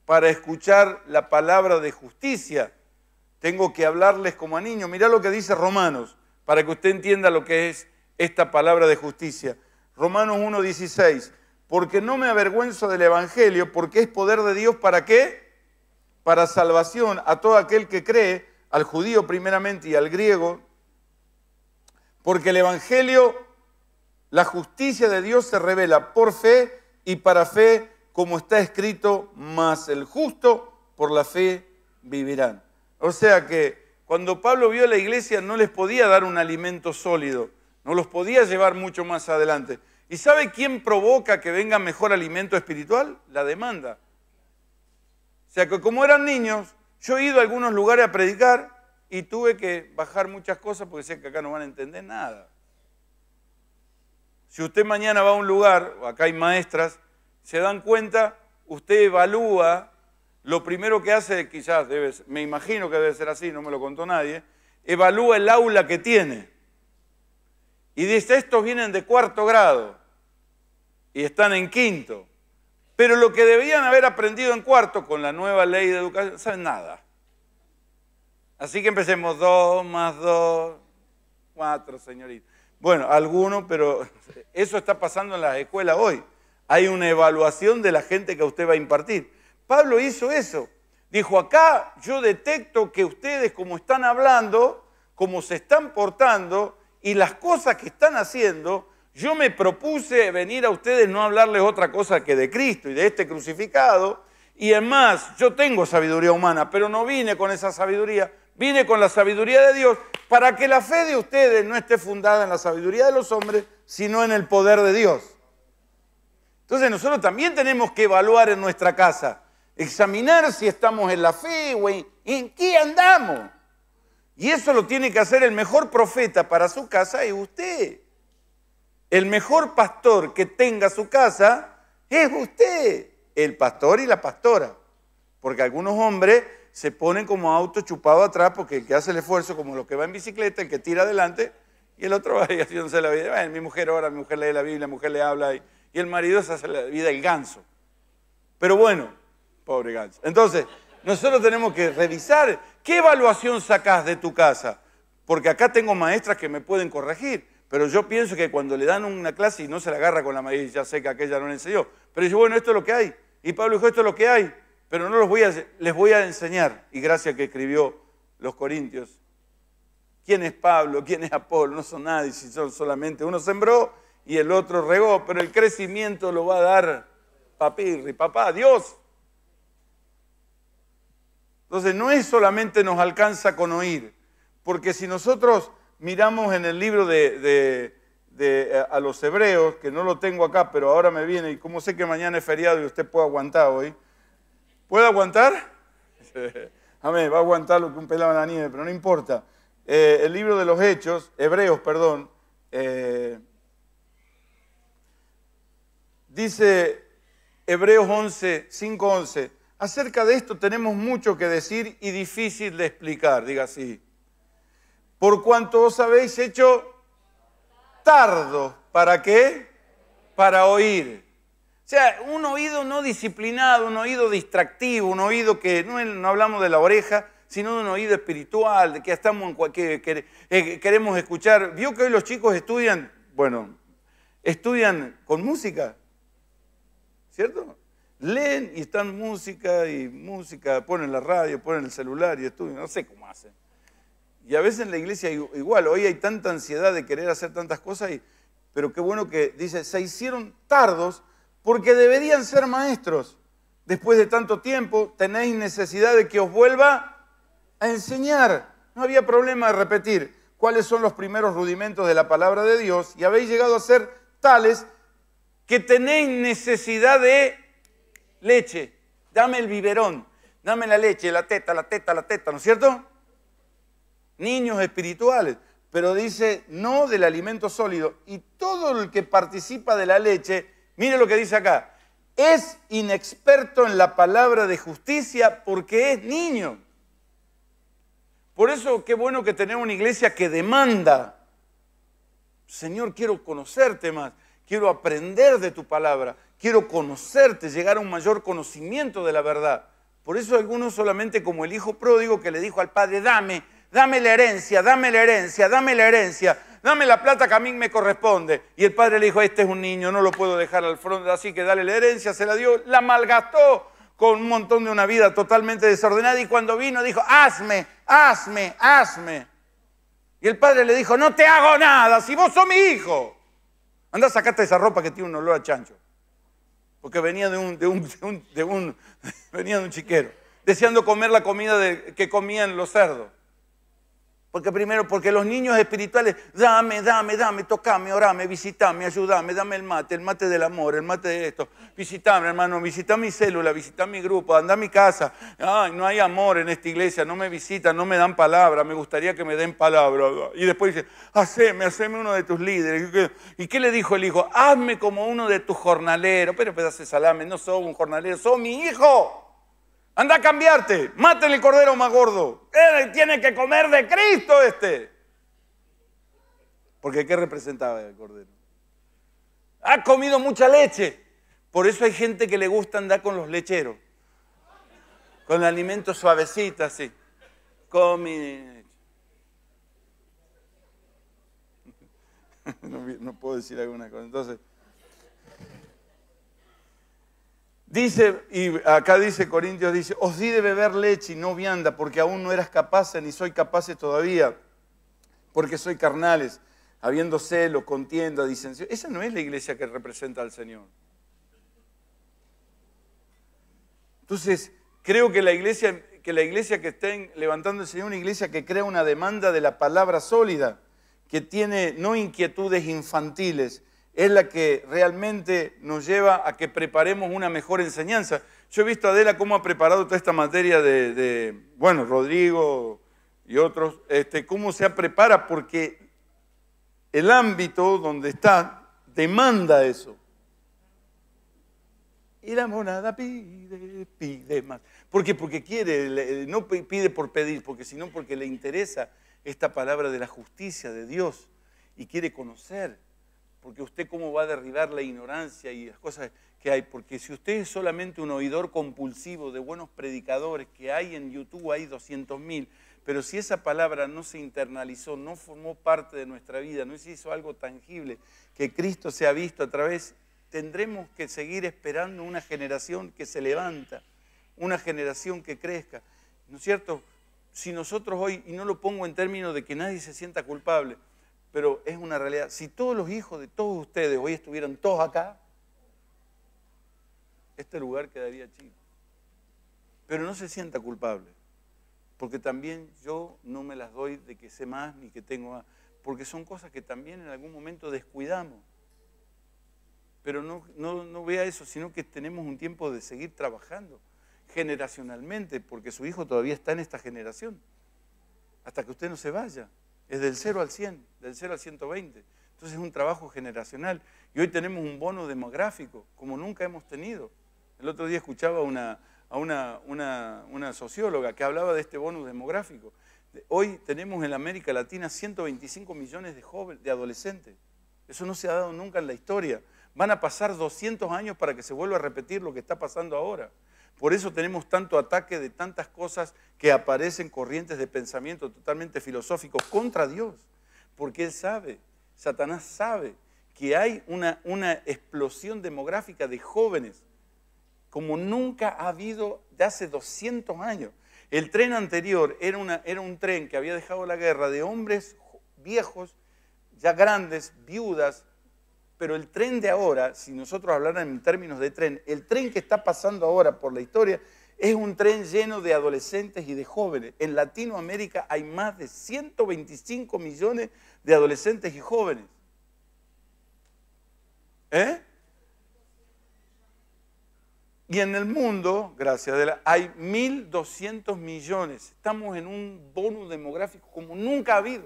para escuchar la palabra de justicia. Tengo que hablarles como a niños. Mirá lo que dice Romanos, para que usted entienda lo que es esta palabra de justicia. Romanos 1.16, porque no me avergüenzo del Evangelio, porque es poder de Dios para qué? Para salvación a todo aquel que cree, al judío primeramente y al griego, porque el Evangelio, la justicia de Dios se revela por fe y para fe, como está escrito, más el justo por la fe vivirán. O sea que cuando Pablo vio a la iglesia no les podía dar un alimento sólido, no los podía llevar mucho más adelante. ¿Y sabe quién provoca que venga mejor alimento espiritual? La demanda. O sea que como eran niños, yo he ido a algunos lugares a predicar y tuve que bajar muchas cosas porque sé que acá no van a entender nada. Si usted mañana va a un lugar, acá hay maestras, se dan cuenta, usted evalúa, lo primero que hace, quizás, debe, me imagino que debe ser así, no me lo contó nadie, evalúa el aula que tiene. Y dice, estos vienen de cuarto grado y están en quinto. Pero lo que debían haber aprendido en cuarto con la nueva ley de educación, no saben nada. Así que empecemos dos más dos, cuatro señorita. Bueno, algunos, pero eso está pasando en las escuelas hoy. Hay una evaluación de la gente que usted va a impartir. Pablo hizo eso. Dijo, acá yo detecto que ustedes como están hablando, como se están portando y las cosas que están haciendo, yo me propuse venir a ustedes no hablarles otra cosa que de Cristo y de este crucificado. Y además, yo tengo sabiduría humana, pero no vine con esa sabiduría vine con la sabiduría de Dios para que la fe de ustedes no esté fundada en la sabiduría de los hombres, sino en el poder de Dios. Entonces nosotros también tenemos que evaluar en nuestra casa, examinar si estamos en la fe o en, qué andamos. Y eso lo tiene que hacer el mejor profeta para su casa es usted. El mejor pastor que tenga su casa es usted, el pastor y la pastora. Porque algunos hombres se ponen como auto chupado atrás porque el que hace el esfuerzo, como lo que va en bicicleta, el que tira adelante, y el otro va y haciéndose la vida. Bueno, mi mujer ahora mi mujer lee la Biblia, la mujer le habla, y, y el marido se hace la vida el ganso. Pero bueno, pobre ganso. Entonces, nosotros tenemos que revisar qué evaluación sacas de tu casa, porque acá tengo maestras que me pueden corregir. Pero yo pienso que cuando le dan una clase y no se la agarra con la maíz, ya sé que aquella no le enseñó. Pero yo, bueno, esto es lo que hay. Y Pablo dijo, esto es lo que hay. Pero no los voy a, les voy a enseñar, y gracias que escribió los Corintios, quién es Pablo, quién es Apolo, no son nadie, si son solamente uno sembró y el otro regó, pero el crecimiento lo va a dar papirri, papá, Dios. Entonces no es solamente nos alcanza con oír, porque si nosotros miramos en el libro de, de, eh, a los hebreos, que no lo tengo acá, pero ahora me viene, y como sé que mañana es feriado y usted puede aguantar hoy, ¿Puede aguantar? a Amén, va a aguantar lo que un pelado en la nieve, pero no importa. Eh, el libro de los Hechos, Hebreos, perdón, eh, dice Hebreos 11, 5, 11, acerca de esto tenemos mucho que decir y difícil de explicar, diga así. Por cuanto os habéis hecho tardo, ¿para qué? Para oír. O sea, un oído no disciplinado, un oído distractivo, un oído que no, hablamos de la oreja, sino de un oído espiritual, de que estamos en cualquier eh, que queremos escuchar. Vio que hoy los chicos estudian, bueno, estudian con música, ¿cierto? Leen y están música y música, ponen la radio, ponen el celular y estudian, no sé cómo hacen. Y a veces en la iglesia igual, hoy hay tanta ansiedad de querer hacer tantas cosas, y, pero qué bueno que dice, se hicieron tardos porque deberían ser maestros. Después de tanto tiempo, tenéis necesidad de que os vuelva a enseñar. No había problema de repetir cuáles son los primeros rudimentos de la palabra de Dios y habéis llegado a ser tales que tenéis necesidad de leche. Dame el biberón, dame la leche, la teta, la teta, la teta, ¿no es cierto? Niños espirituales. Pero dice, no del alimento sólido. Y todo el que participa de la leche Mire lo que dice acá. Es inexperto en la palabra de justicia porque es niño. Por eso qué bueno que tenemos una iglesia que demanda. Señor, quiero conocerte más, quiero aprender de tu palabra, quiero conocerte, llegar a un mayor conocimiento de la verdad. Por eso algunos solamente como el hijo pródigo que le dijo al padre, dame, dame la herencia, dame la herencia, dame la herencia, dame la plata que a mí me corresponde. Y el padre le dijo, este es un niño, no lo puedo dejar al front, así que dale la herencia, se la dio, la malgastó con un montón de una vida totalmente desordenada y cuando vino dijo, hazme, hazme, hazme. Y el padre le dijo, no te hago nada, si vos sos mi hijo. Anda, sacate esa ropa que tiene un olor a chancho. Porque venía de un, de un, de un, de un venía de un chiquero, deseando comer la comida que comían los cerdos. Porque primero, porque los niños espirituales, dame, dame, dame, tocame, orame, visitame, ayudame, dame el mate, el mate del amor, el mate de esto. Visitame, hermano, visita mi célula, visita mi grupo, anda a mi casa. Ay, no hay amor en esta iglesia, no me visitan, no me dan palabra, me gustaría que me den palabra. Y después dice, haceme, haceme uno de tus líderes. ¿Y qué le dijo el hijo? Hazme como uno de tus jornaleros. Pero pedazo pues de salame, no soy un jornalero, soy mi hijo. Anda a cambiarte. Maten el cordero más gordo. Él tiene que comer de Cristo este. Porque ¿qué representaba el cordero? Ha comido mucha leche. Por eso hay gente que le gusta andar con los lecheros. Con alimentos suavecitos así. Come. no puedo decir alguna cosa. Entonces. Dice, y acá dice Corintios, dice, os di de beber leche y no vianda, porque aún no eras capaces, ni soy capaces todavía, porque soy carnales, habiendo celo, contienda, disensión. Esa no es la iglesia que representa al Señor. Entonces, creo que la iglesia que, la iglesia que estén levantando el Señor, una iglesia que crea una demanda de la palabra sólida, que tiene no inquietudes infantiles, es la que realmente nos lleva a que preparemos una mejor enseñanza. Yo he visto a Adela cómo ha preparado toda esta materia de, bueno, Rodrigo y otros, este, cómo se prepara, porque el ámbito donde está demanda eso. Y la monada pide, pide más. ¿Por Porque quiere, no pide por pedir, porque sino porque le interesa esta palabra de la justicia de Dios y quiere conocer porque usted cómo va a derribar la ignorancia y las cosas que hay, porque si usted es solamente un oidor compulsivo de buenos predicadores que hay en YouTube, hay 200.000, pero si esa palabra no se internalizó, no formó parte de nuestra vida, no se hizo algo tangible, que Cristo se ha visto a través, tendremos que seguir esperando una generación que se levanta, una generación que crezca. ¿No es cierto? Si nosotros hoy, y no lo pongo en términos de que nadie se sienta culpable, pero es una realidad. Si todos los hijos de todos ustedes hoy estuvieran todos acá, este lugar quedaría chico. Pero no se sienta culpable, porque también yo no me las doy de que sé más ni que tengo más, porque son cosas que también en algún momento descuidamos. Pero no, no vea eso, sino que tenemos un tiempo de seguir trabajando generacionalmente, porque su hijo todavía está en esta generación, hasta que usted no se vaya es del 0 al 100, del 0 al 120. Entonces es un trabajo generacional. Y hoy tenemos un bono demográfico como nunca hemos tenido. El otro día escuchaba a una, una socióloga que hablaba de este bono demográfico. Hoy tenemos en América Latina 125 millones de, jóvenes, de adolescentes. Eso no se ha dado nunca en la historia. Van a pasar 200 años para que se vuelva a repetir lo que está pasando ahora. Por eso tenemos tanto ataque de tantas cosas que aparecen corrientes de pensamiento totalmente filosóficos contra Dios. Porque Él sabe, Satanás sabe que hay una, una explosión demográfica de jóvenes como nunca ha habido de hace 200 años. El tren anterior era, una, era un tren que había dejado la guerra de hombres viejos, ya grandes, viudas, pero el tren de ahora, si nosotros hablaran en términos de tren, el tren que está pasando ahora por la historia es un tren lleno de adolescentes y de jóvenes. En Latinoamérica hay más de 125 millones de adolescentes y jóvenes. ¿Eh? Y en el mundo, gracias a la, hay 1.200 millones. Estamos en un bono demográfico como nunca ha habido.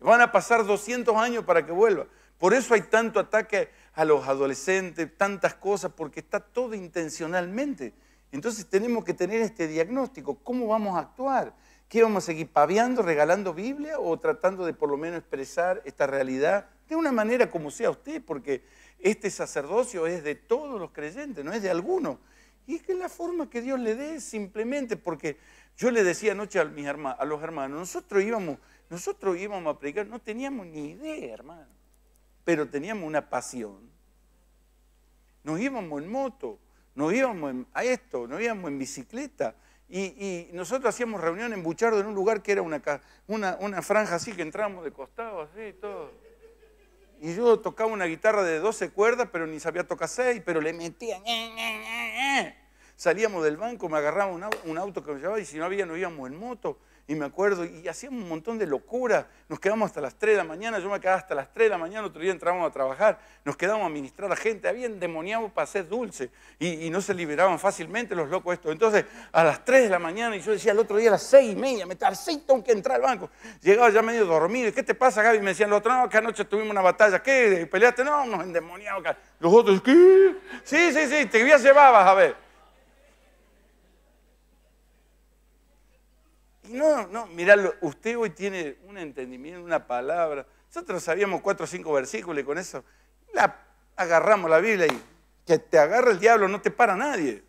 Van a pasar 200 años para que vuelva. Por eso hay tanto ataque a los adolescentes, tantas cosas, porque está todo intencionalmente. Entonces tenemos que tener este diagnóstico, ¿cómo vamos a actuar? ¿Qué vamos a seguir paviando, regalando Biblia o tratando de por lo menos expresar esta realidad de una manera como sea usted? Porque este sacerdocio es de todos los creyentes, no es de algunos. Y es que la forma que Dios le dé simplemente, porque yo le decía anoche a, mis a los hermanos, nosotros nosotros íbamos a predicar, no teníamos ni idea, hermano pero teníamos una pasión. Nos íbamos en moto, nos íbamos a esto, nos íbamos en bicicleta. Y, nosotros hacíamos reunión en Buchardo en un lugar que era una, franja así que entrábamos de costado, así y todo. Y yo tocaba una guitarra de 12 cuerdas, pero ni sabía tocar 6, pero le metía. Salíamos del banco, me agarraba un, auto que me llevaba y si no había, nos íbamos en moto y me acuerdo, y hacíamos un montón de locura, nos quedamos hasta las 3 de la mañana, yo me quedaba hasta las 3 de la mañana, otro día entrábamos a trabajar, nos quedábamos a ministrar a la gente, había endemoniados para hacer dulce y, no se liberaban fácilmente los locos estos. Entonces, a las 3 de la mañana, y yo decía, el otro día a las 6 y media, me tardé que entrar al banco. Llegaba ya medio dormido, ¿qué te pasa, Gaby? me decían, el otro no, que anoche tuvimos una batalla, ¿qué? ¿Peleaste? No, nos endemoniados. Los otros, ¿qué? Sí, sí, sí, te llevabas a ver. Y no, no, mirá, usted hoy tiene un entendimiento, una palabra. Nosotros sabíamos cuatro o cinco versículos y con eso la, agarramos la Biblia y que te agarra el diablo, no te para nadie.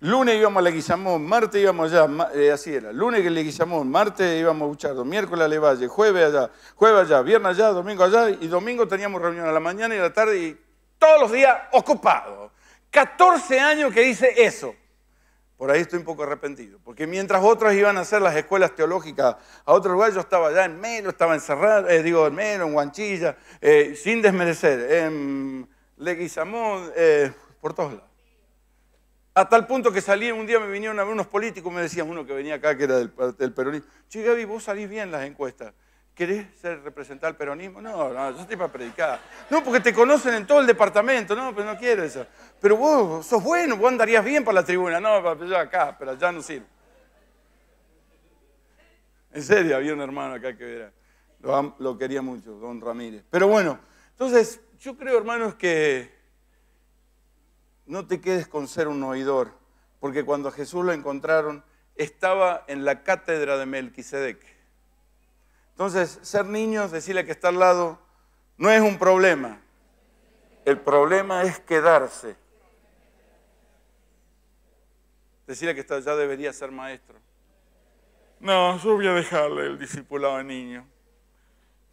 Lunes íbamos a Leguizamón, martes íbamos allá, eh, así era. Lunes que martes íbamos a Buchardo, miércoles a Levalle, jueves allá, jueves allá, viernes allá, domingo allá, y domingo teníamos reunión a la mañana y a la tarde y todos los días ocupados. 14 años que dice eso. Por ahí estoy un poco arrepentido, porque mientras otros iban a hacer las escuelas teológicas a otro lugar, yo estaba allá en Melo, estaba encerrado, eh, digo, en Melo, en Guanchilla, eh, sin desmerecer, en Leguizamón, eh, por todos lados. A tal punto que salí, un día me vinieron a ver unos políticos, me decían uno que venía acá, que era del, del peronismo, che Gaby, vos salís bien las encuestas. ¿Querés ser representar al peronismo? No, no, yo estoy para predicar. No, porque te conocen en todo el departamento, no, pero pues no quiero eso. Pero vos sos bueno, vos andarías bien para la tribuna. No, yo acá, pero allá no sirve. En serio, había un hermano acá que era, lo, quería mucho, don Ramírez. Pero bueno, entonces yo creo, hermanos, que no te quedes con ser un oidor, porque cuando a Jesús lo encontraron, estaba en la cátedra de Melquisedec entonces, ser niños, decirle que está al lado, no es un problema. El problema es quedarse. Decirle que ya debería ser maestro. No, yo voy a dejarle el discipulado a niño.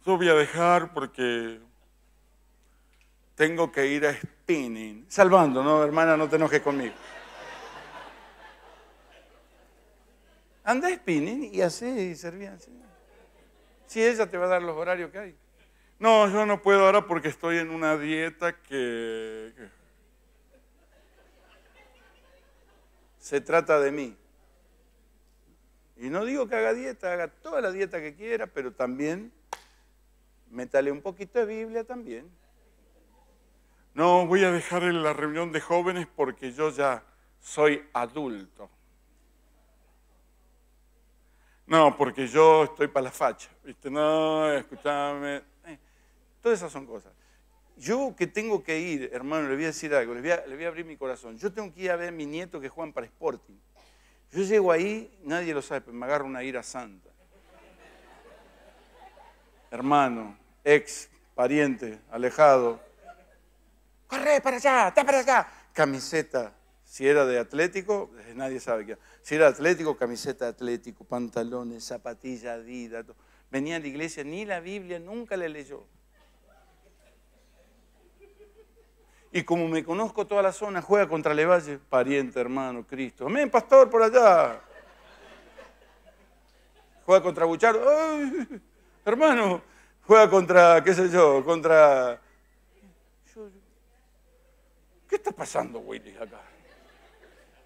Yo voy a dejar porque tengo que ir a spinning. Salvando, ¿no? Hermana, no te enojes conmigo. Anda spinning y así, servía Señor. Si ella te va a dar los horarios que hay. No, yo no puedo ahora porque estoy en una dieta que... Se trata de mí. Y no digo que haga dieta, haga toda la dieta que quiera, pero también métale un poquito de Biblia también. No, voy a dejar en la reunión de jóvenes porque yo ya soy adulto. No, porque yo estoy para la facha, ¿viste? No, escúchame. Eh, todas esas son cosas. Yo que tengo que ir, hermano, le voy a decir algo, le voy a, abrir mi corazón. Yo tengo que ir a ver a mi nieto que juega para Sporting. Yo llego ahí, nadie lo sabe, pero me agarro una ira santa. Hermano, ex, pariente, alejado. Corre para allá, está para allá, Camiseta, si era de Atlético, eh, nadie sabe qué. Si era Atlético, camiseta Atlético, pantalones, zapatillas, Adidas. Venía a la iglesia, ni la Biblia nunca le leyó. Y como me conozco toda la zona, juega contra Levalle, pariente, hermano, Cristo. Amén, pastor, por allá. Juega contra Buchardo, hermano. Juega contra, qué sé yo, contra... ¿Qué está pasando, Willy, acá?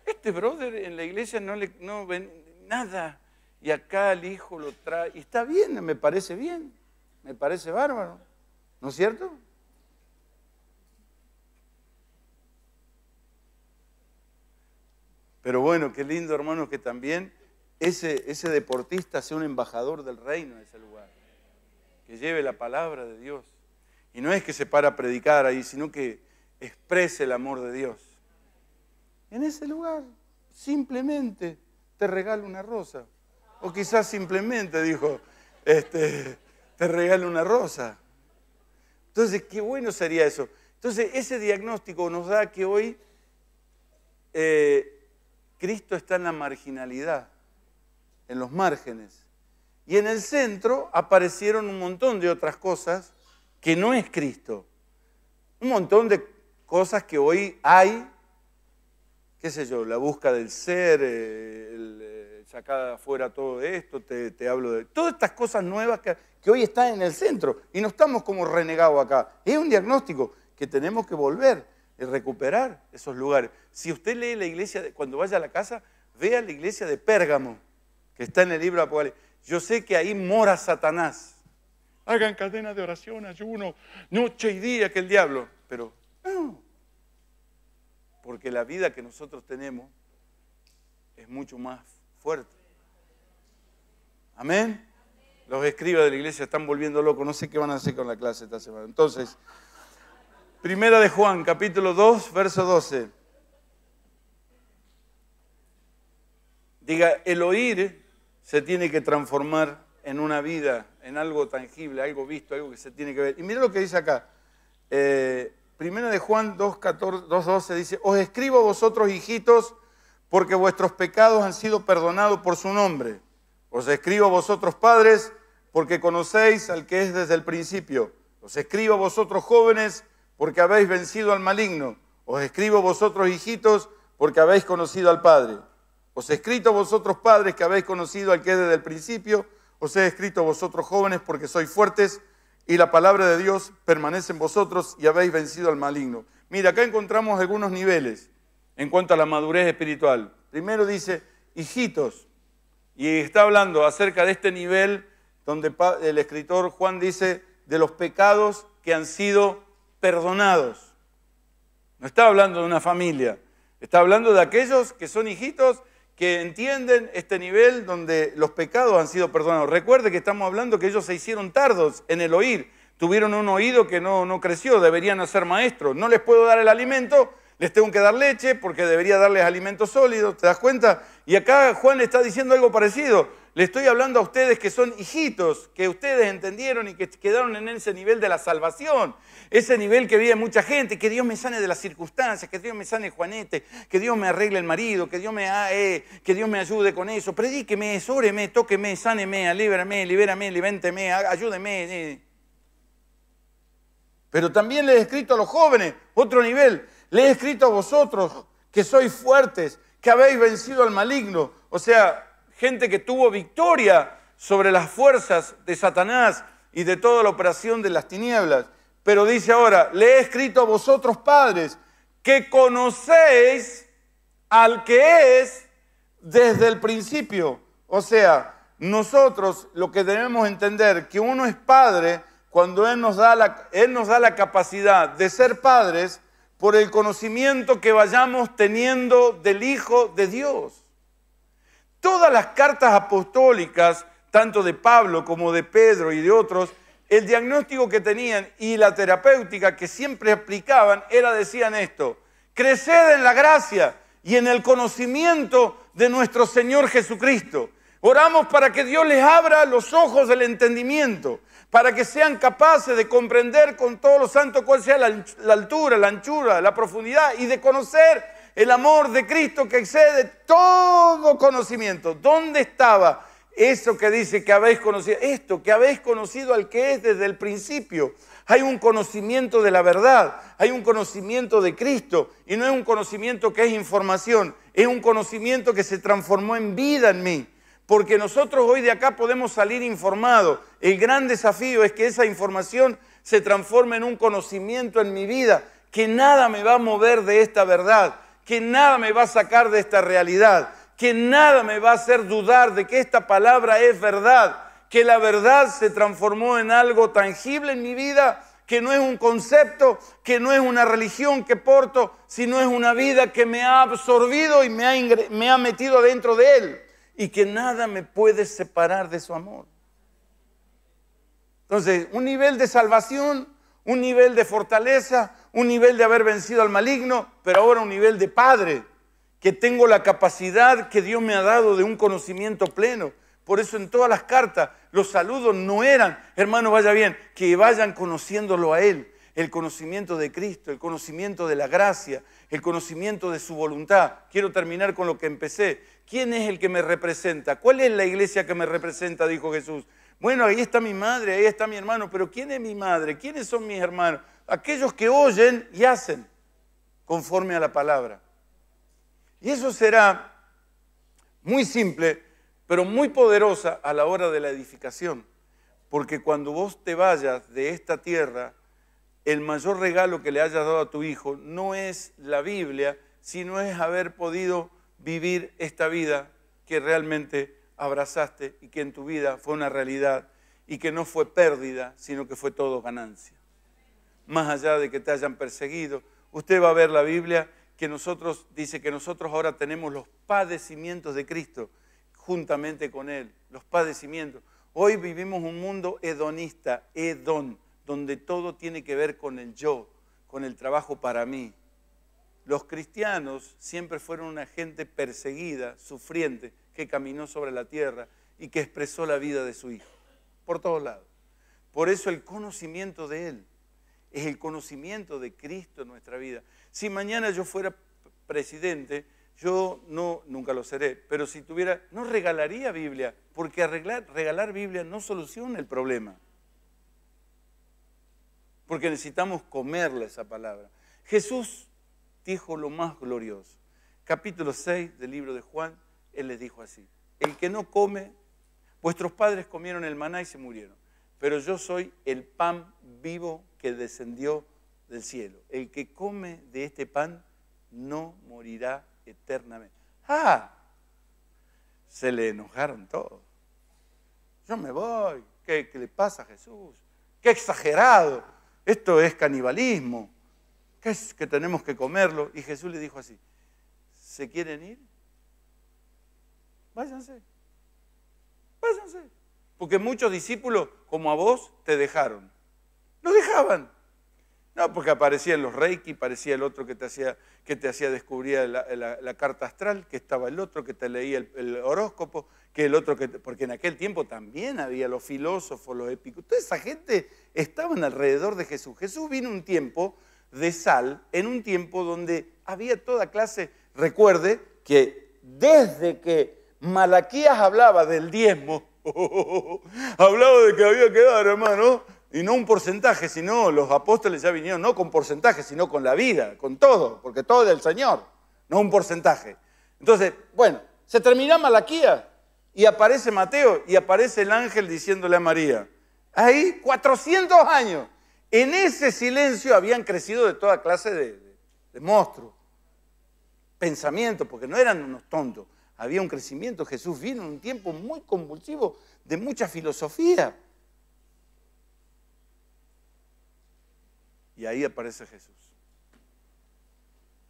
Este brother en la iglesia no le no ven nada. Y acá el hijo lo trae. Y está bien, me parece bien. Me parece bárbaro. ¿No es cierto? Pero bueno, qué lindo, hermano que también ese, ese deportista sea un embajador del reino de ese lugar. Que lleve la palabra de Dios. Y no es que se para a predicar ahí, sino que exprese el amor de Dios. En ese lugar simplemente te regalo una rosa. O quizás simplemente dijo, este, te regalo una rosa. Entonces, qué bueno sería eso. Entonces, ese diagnóstico nos da que hoy eh, Cristo está en la marginalidad, en los márgenes. Y en el centro aparecieron un montón de otras cosas que no es Cristo. Un montón de cosas que hoy hay qué sé yo, la busca del ser, eh, eh, sacada sacar afuera todo esto, te, hablo de todas estas cosas nuevas que, que hoy están en el centro y no estamos como renegados acá. Es un diagnóstico que tenemos que volver y recuperar esos lugares. Si usted lee la iglesia, cuando vaya a la casa, vea la iglesia de Pérgamo, que está en el libro de Apocalipsis. Yo sé que ahí mora Satanás. Hagan cadenas de oración, ayuno, noche y día que el diablo. Pero no, porque la vida que nosotros tenemos es mucho más fuerte. Amén. Los escribas de la iglesia están volviendo locos, no sé qué van a hacer con la clase esta semana. Entonces, primera de Juan, capítulo 2, verso 12. Diga, el oír se tiene que transformar en una vida, en algo tangible, algo visto, algo que se tiene que ver. Y mira lo que dice acá. Eh, Primero de Juan 2.12 dice, os escribo vosotros hijitos porque vuestros pecados han sido perdonados por su nombre. Os escribo a vosotros padres porque conocéis al que es desde el principio. Os escribo a vosotros jóvenes porque habéis vencido al maligno. Os escribo vosotros hijitos porque habéis conocido al Padre. Os he escrito vosotros padres que habéis conocido al que es desde el principio. Os he escrito vosotros jóvenes porque sois fuertes y la palabra de Dios permanece en vosotros y habéis vencido al maligno. Mira, acá encontramos algunos niveles en cuanto a la madurez espiritual. Primero dice, hijitos, y está hablando acerca de este nivel donde el escritor Juan dice, de los pecados que han sido perdonados. No está hablando de una familia, está hablando de aquellos que son hijitos que entienden este nivel donde los pecados han sido perdonados. Recuerde que estamos hablando que ellos se hicieron tardos en el oír, tuvieron un oído que no, no creció, deberían ser maestros. No les puedo dar el alimento, les tengo que dar leche porque debería darles alimentos sólidos, ¿te das cuenta? Y acá Juan le está diciendo algo parecido. Le estoy hablando a ustedes que son hijitos, que ustedes entendieron y que quedaron en ese nivel de la salvación, ese nivel que vive mucha gente, que Dios me sane de las circunstancias, que Dios me sane Juanete, que Dios me arregle el marido, que Dios me, eh, que Dios me ayude con eso, predíqueme, sobreme, tóqueme, sáneme, alíbrame, libérame, libénteme, ayúdeme. Eh. Pero también le he escrito a los jóvenes, otro nivel, le he escrito a vosotros que sois fuertes, que habéis vencido al maligno, o sea, gente que tuvo victoria sobre las fuerzas de Satanás y de toda la operación de las tinieblas. Pero dice ahora, le he escrito a vosotros padres que conocéis al que es desde el principio. O sea, nosotros lo que debemos entender que uno es padre cuando Él nos da la, Él nos da la capacidad de ser padres por el conocimiento que vayamos teniendo del Hijo de Dios todas las cartas apostólicas, tanto de Pablo como de Pedro y de otros, el diagnóstico que tenían y la terapéutica que siempre aplicaban era, decían esto, creced en la gracia y en el conocimiento de nuestro Señor Jesucristo. Oramos para que Dios les abra los ojos del entendimiento, para que sean capaces de comprender con todos los santos cuál sea la, la altura, la anchura, la profundidad y de conocer el amor de Cristo que excede todo conocimiento. ¿Dónde estaba eso que dice que habéis conocido? Esto, que habéis conocido al que es desde el principio. Hay un conocimiento de la verdad, hay un conocimiento de Cristo y no es un conocimiento que es información, es un conocimiento que se transformó en vida en mí. Porque nosotros hoy de acá podemos salir informados. El gran desafío es que esa información se transforme en un conocimiento en mi vida, que nada me va a mover de esta verdad que nada me va a sacar de esta realidad, que nada me va a hacer dudar de que esta palabra es verdad, que la verdad se transformó en algo tangible en mi vida, que no es un concepto, que no es una religión que porto, sino es una vida que me ha absorbido y me ha, metido dentro de él y que nada me puede separar de su amor. Entonces, un nivel de salvación, un nivel de fortaleza, un nivel de haber vencido al maligno, pero ahora un nivel de padre, que tengo la capacidad que Dios me ha dado de un conocimiento pleno. Por eso en todas las cartas los saludos no eran, hermano, vaya bien, que vayan conociéndolo a Él, el conocimiento de Cristo, el conocimiento de la gracia, el conocimiento de su voluntad. Quiero terminar con lo que empecé. ¿Quién es el que me representa? ¿Cuál es la iglesia que me representa? Dijo Jesús. Bueno, ahí está mi madre, ahí está mi hermano, pero ¿quién es mi madre? ¿Quiénes son mis hermanos? aquellos que oyen y hacen conforme a la palabra. Y eso será muy simple, pero muy poderosa a la hora de la edificación, porque cuando vos te vayas de esta tierra, el mayor regalo que le hayas dado a tu hijo no es la Biblia, sino es haber podido vivir esta vida que realmente abrazaste y que en tu vida fue una realidad y que no fue pérdida, sino que fue todo ganancia más allá de que te hayan perseguido. Usted va a ver la Biblia que nosotros, dice que nosotros ahora tenemos los padecimientos de Cristo juntamente con Él, los padecimientos. Hoy vivimos un mundo hedonista, hedon, donde todo tiene que ver con el yo, con el trabajo para mí. Los cristianos siempre fueron una gente perseguida, sufriente, que caminó sobre la tierra y que expresó la vida de su Hijo, por todos lados. Por eso el conocimiento de Él, es el conocimiento de Cristo en nuestra vida. Si mañana yo fuera presidente, yo no, nunca lo seré, pero si tuviera, no regalaría Biblia, porque arreglar, regalar Biblia no soluciona el problema. Porque necesitamos comerle esa palabra. Jesús dijo lo más glorioso. Capítulo 6 del libro de Juan, Él les dijo así, el que no come, vuestros padres comieron el maná y se murieron pero yo soy el pan vivo que descendió del cielo. El que come de este pan no morirá eternamente. ¡Ah! Se le enojaron todos. Yo me voy. ¿Qué, le pasa a Jesús? ¡Qué exagerado! Esto es canibalismo. ¿Qué es que tenemos que comerlo? Y Jesús le dijo así, ¿se quieren ir? Váyanse. Váyanse. Porque muchos discípulos, como a vos, te dejaron. ¡No dejaban. No, porque aparecían los reiki, parecía el otro que te hacía, que te hacía descubrir la, carta astral, que estaba el otro que te leía el, horóscopo, que el otro que... porque en aquel tiempo también había los filósofos, los épicos. Toda esa gente estaba alrededor de Jesús. Jesús vino un tiempo de sal, en un tiempo donde había toda clase... Recuerde que desde que Malaquías hablaba del diezmo Hablaba de que había que dar, hermano, y no un porcentaje, sino los apóstoles ya vinieron no con porcentaje, sino con la vida, con todo, porque todo es del Señor, no un porcentaje. Entonces, bueno, se termina Malaquía y aparece Mateo y aparece el ángel diciéndole a María, ahí 400 años, en ese silencio habían crecido de toda clase de, de monstruos, pensamientos, porque no eran unos tontos, había un crecimiento. Jesús vino en un tiempo muy convulsivo de mucha filosofía. Y ahí aparece Jesús.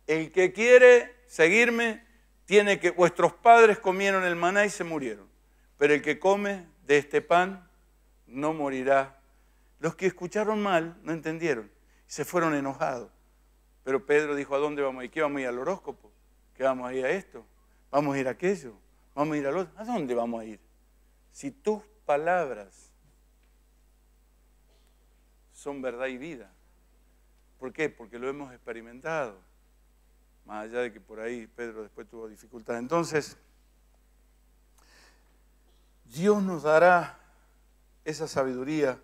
El que quiere seguirme tiene que, vuestros padres comieron el maná y se murieron, pero el que come de este pan no morirá. Los que escucharon mal no entendieron y se fueron enojados. Pero Pedro dijo, ¿a dónde vamos? ¿Y qué vamos a ir al horóscopo? ¿Qué vamos a ir a esto? vamos a ir a aquello, vamos a ir al otro. ¿A dónde vamos a ir? Si tus palabras son verdad y vida. ¿Por qué? Porque lo hemos experimentado. Más allá de que por ahí Pedro después tuvo dificultad. Entonces, Dios nos dará esa sabiduría,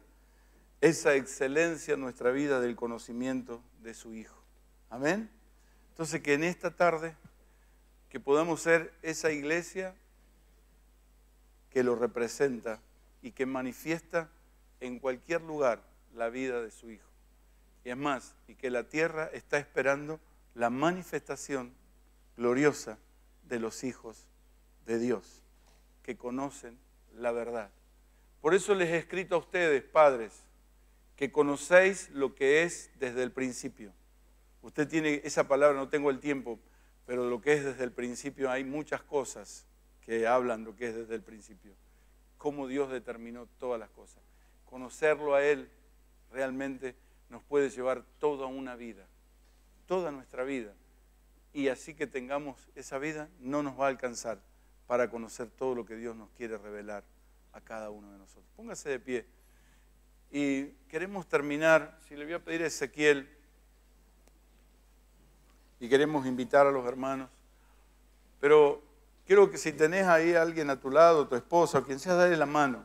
esa excelencia en nuestra vida del conocimiento de su Hijo. Amén. Entonces, que en esta tarde que podamos ser esa iglesia que lo representa y que manifiesta en cualquier lugar la vida de su Hijo. Y es más, y que la tierra está esperando la manifestación gloriosa de los hijos de Dios, que conocen la verdad. Por eso les he escrito a ustedes, padres, que conocéis lo que es desde el principio. Usted tiene esa palabra, no tengo el tiempo, pero lo que es desde el principio hay muchas cosas que hablan lo que es desde el principio. Cómo Dios determinó todas las cosas. Conocerlo a Él realmente nos puede llevar toda una vida, toda nuestra vida. Y así que tengamos esa vida, no nos va a alcanzar para conocer todo lo que Dios nos quiere revelar a cada uno de nosotros. Póngase de pie. Y queremos terminar, si le voy a pedir a Ezequiel, y queremos invitar a los hermanos. Pero creo que si tenés ahí a alguien a tu lado, tu esposa, o quien sea, dale la mano.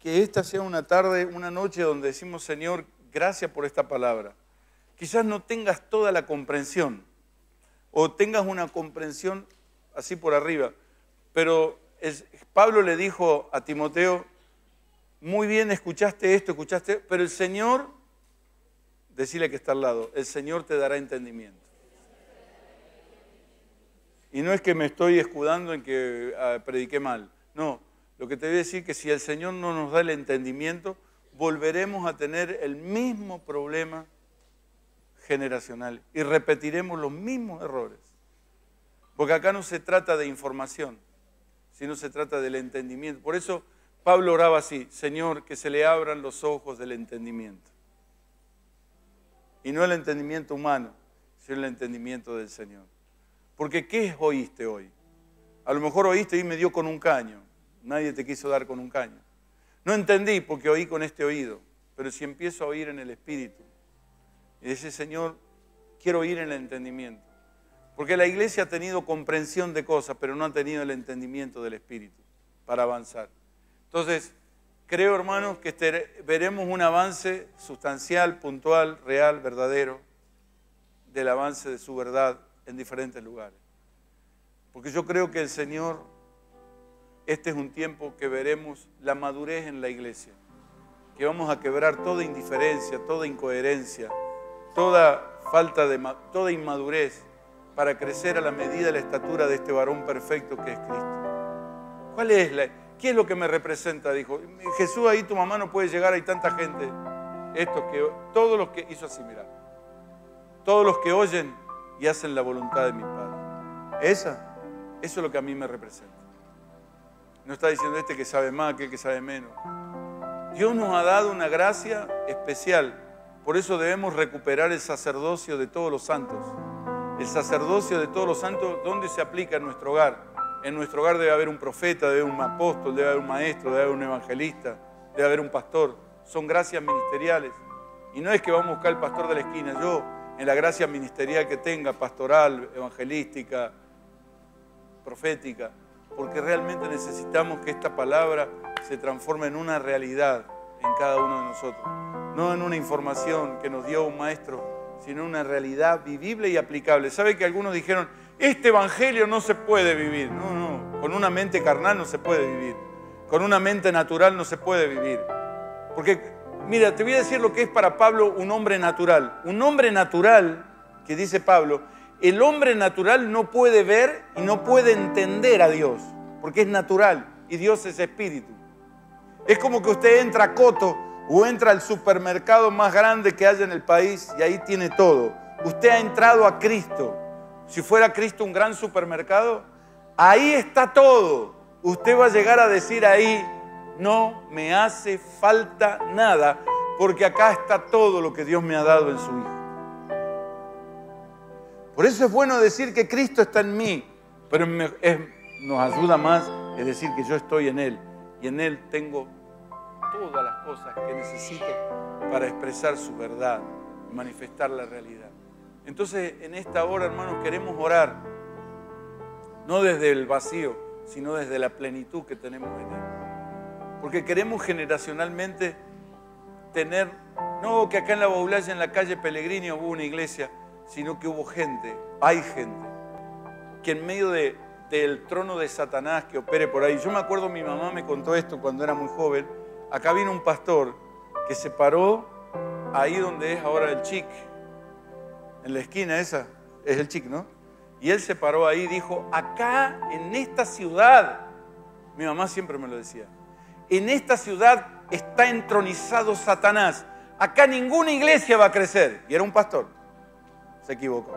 que esta sea una tarde, una noche donde decimos, Señor, gracias por esta palabra. Quizás no tengas toda la comprensión o tengas una comprensión así por arriba, pero Pablo le dijo a Timoteo, muy bien escuchaste esto, escuchaste, pero el Señor Decirle que está al lado, el Señor te dará entendimiento. Y no es que me estoy escudando en que ah, prediqué mal. No, lo que te voy a decir es que si el Señor no nos da el entendimiento, volveremos a tener el mismo problema generacional y repetiremos los mismos errores. Porque acá no se trata de información, sino se trata del entendimiento. Por eso Pablo oraba así, Señor, que se le abran los ojos del entendimiento. Y no el entendimiento humano, sino el entendimiento del Señor. Porque ¿qué oíste hoy? A lo mejor oíste y me dio con un caño. Nadie te quiso dar con un caño. No entendí porque oí con este oído. Pero si empiezo a oír en el Espíritu y dice, Señor, quiero oír en el entendimiento. Porque la iglesia ha tenido comprensión de cosas, pero no ha tenido el entendimiento del Espíritu para avanzar. Entonces, Creo, hermanos, que este, veremos un avance sustancial, puntual, real, verdadero, del avance de su verdad en diferentes lugares. Porque yo creo que el Señor, este es un tiempo que veremos la madurez en la iglesia, que vamos a quebrar toda indiferencia, toda incoherencia, toda falta de, toda inmadurez para crecer a la medida de la estatura de este varón perfecto que es Cristo. ¿Cuál es la, ¿qué es lo que me representa? Dijo, Jesús ahí tu mamá no puede llegar, hay tanta gente. esto que, todos los que, hizo así, mira todos los que oyen y hacen la voluntad de mi Padre. Esa, eso es lo que a mí me representa. No está diciendo este que sabe más, aquel que sabe menos. Dios nos ha dado una gracia especial. Por eso debemos recuperar el sacerdocio de todos los santos. El sacerdocio de todos los santos, ¿dónde se aplica en nuestro hogar? En nuestro hogar debe haber un profeta, debe haber un apóstol, debe haber un maestro, debe haber un evangelista, debe haber un pastor. Son gracias ministeriales. Y no es que vamos a buscar al pastor de la esquina. Yo, en la gracia ministerial que tenga, pastoral, evangelística, profética, porque realmente necesitamos que esta palabra se transforme en una realidad en cada uno de nosotros. No en una información que nos dio un maestro, sino en una realidad vivible y aplicable. ¿Sabe que algunos dijeron, este evangelio no se puede vivir. No, no. Con una mente carnal no se puede vivir. Con una mente natural no se puede vivir. Porque, mira, te voy a decir lo que es para Pablo un hombre natural. Un hombre natural, que dice Pablo, el hombre natural no puede ver y no puede entender a Dios, porque es natural y Dios es espíritu. Es como que usted entra a Coto o entra al supermercado más grande que haya en el país y ahí tiene todo. Usted ha entrado a Cristo si fuera Cristo un gran supermercado, ahí está todo. Usted va a llegar a decir ahí, no me hace falta nada, porque acá está todo lo que Dios me ha dado en su Hijo. Por eso es bueno decir que Cristo está en mí, pero nos ayuda más es decir que yo estoy en Él y en Él tengo todas las cosas que necesito para expresar su verdad, manifestar la realidad. Entonces, en esta hora, hermanos, queremos orar, no desde el vacío, sino desde la plenitud que tenemos en Él. Porque queremos generacionalmente tener, no que acá en la Baulaya, en la calle Pellegrini hubo una iglesia, sino que hubo gente, hay gente, que en medio del trono de Satanás que opere por ahí, yo me acuerdo mi mamá me contó esto cuando era muy joven, acá vino un pastor que se paró ahí donde es ahora el chic, en la esquina esa, es el chico, ¿no? Y él se paró ahí y dijo, acá, en esta ciudad, mi mamá siempre me lo decía, en esta ciudad está entronizado Satanás, acá ninguna iglesia va a crecer. Y era un pastor, se equivocó.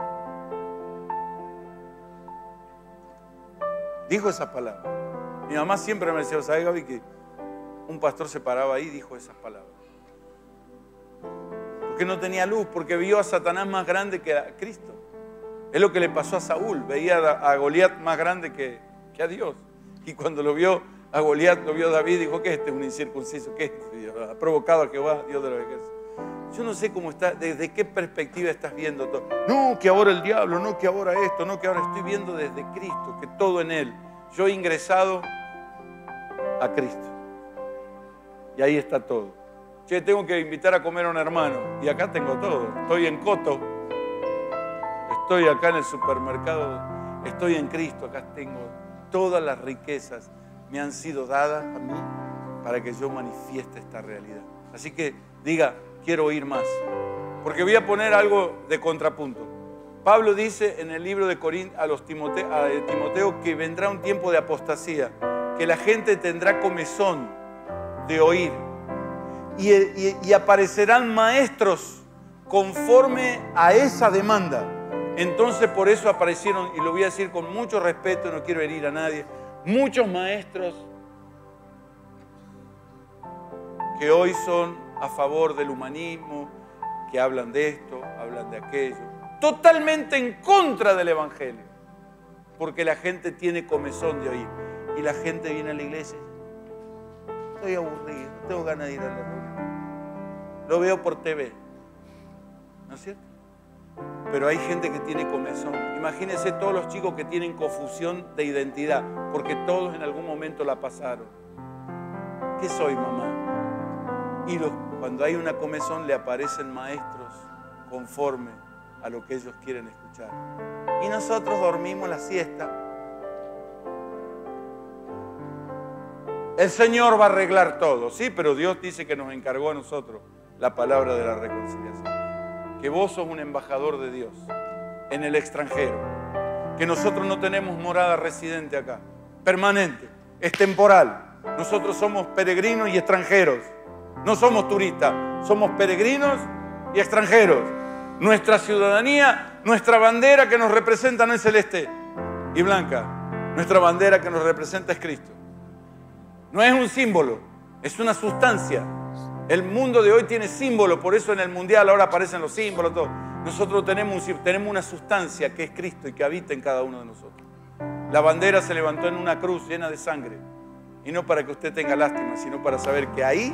Dijo esas palabras. Mi mamá siempre me decía, ¿sabes Gaby que un pastor se paraba ahí y dijo esas palabras? porque no tenía luz, porque vio a Satanás más grande que a Cristo. Es lo que le pasó a Saúl, veía a Goliat más grande que, que a Dios. Y cuando lo vio a Goliat, lo vio David, dijo, que este es un incircunciso? que este Ha provocado a Jehová, Dios de los ejércitos. Yo no sé cómo está, desde qué perspectiva estás viendo todo. No, que ahora el diablo, no, que ahora esto, no, que ahora estoy viendo desde Cristo, que todo en Él. Yo he ingresado a Cristo. Y ahí está todo. Che, tengo que invitar a comer a un hermano. Y acá tengo todo. Estoy en Coto. Estoy acá en el supermercado. Estoy en Cristo. Acá tengo todas las riquezas. Me han sido dadas a mí para que yo manifieste esta realidad. Así que diga, quiero oír más. Porque voy a poner algo de contrapunto. Pablo dice en el libro de Corint a, los a eh, Timoteo que vendrá un tiempo de apostasía, que la gente tendrá comezón de oír y, aparecerán maestros conforme a esa demanda. Entonces por eso aparecieron, y lo voy a decir con mucho respeto, no quiero herir a nadie, muchos maestros que hoy son a favor del humanismo, que hablan de esto, hablan de aquello, totalmente en contra del Evangelio, porque la gente tiene comezón de oír y la gente viene a la iglesia. Estoy aburrido, tengo ganas de ir a la iglesia lo veo por TV. ¿No es cierto? Pero hay gente que tiene comezón. Imagínense todos los chicos que tienen confusión de identidad, porque todos en algún momento la pasaron. ¿Qué soy, mamá? Y cuando hay una comezón le aparecen maestros conforme a lo que ellos quieren escuchar. Y nosotros dormimos la siesta. El Señor va a arreglar todo, sí, pero Dios dice que nos encargó a nosotros la palabra de la reconciliación. Que vos sos un embajador de Dios en el extranjero. Que nosotros no tenemos morada residente acá, permanente, es temporal. Nosotros somos peregrinos y extranjeros. No somos turistas, somos peregrinos y extranjeros. Nuestra ciudadanía, nuestra bandera que nos representa no es celeste y blanca. Nuestra bandera que nos representa es Cristo. No es un símbolo, es una sustancia el mundo de hoy tiene símbolos, por eso en el mundial ahora aparecen los símbolos, Nosotros tenemos, tenemos una sustancia que es Cristo y que habita en cada uno de nosotros. La bandera se levantó en una cruz llena de sangre. Y no para que usted tenga lástima, sino para saber que ahí,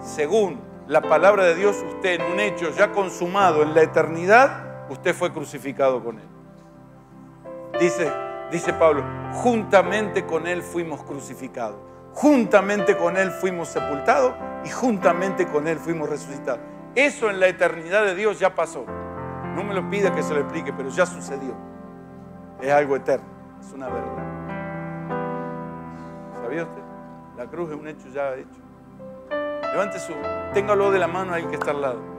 según la palabra de Dios, usted en un hecho ya consumado en la eternidad, usted fue crucificado con Él. Dice, dice Pablo, juntamente con Él fuimos crucificados juntamente con Él fuimos sepultados y juntamente con Él fuimos resucitados. Eso en la eternidad de Dios ya pasó. No me lo pida que se lo explique, pero ya sucedió. Es algo eterno, es una verdad. ¿Sabía usted? La cruz es un hecho ya hecho. Levante su, téngalo de la mano ahí que está al lado.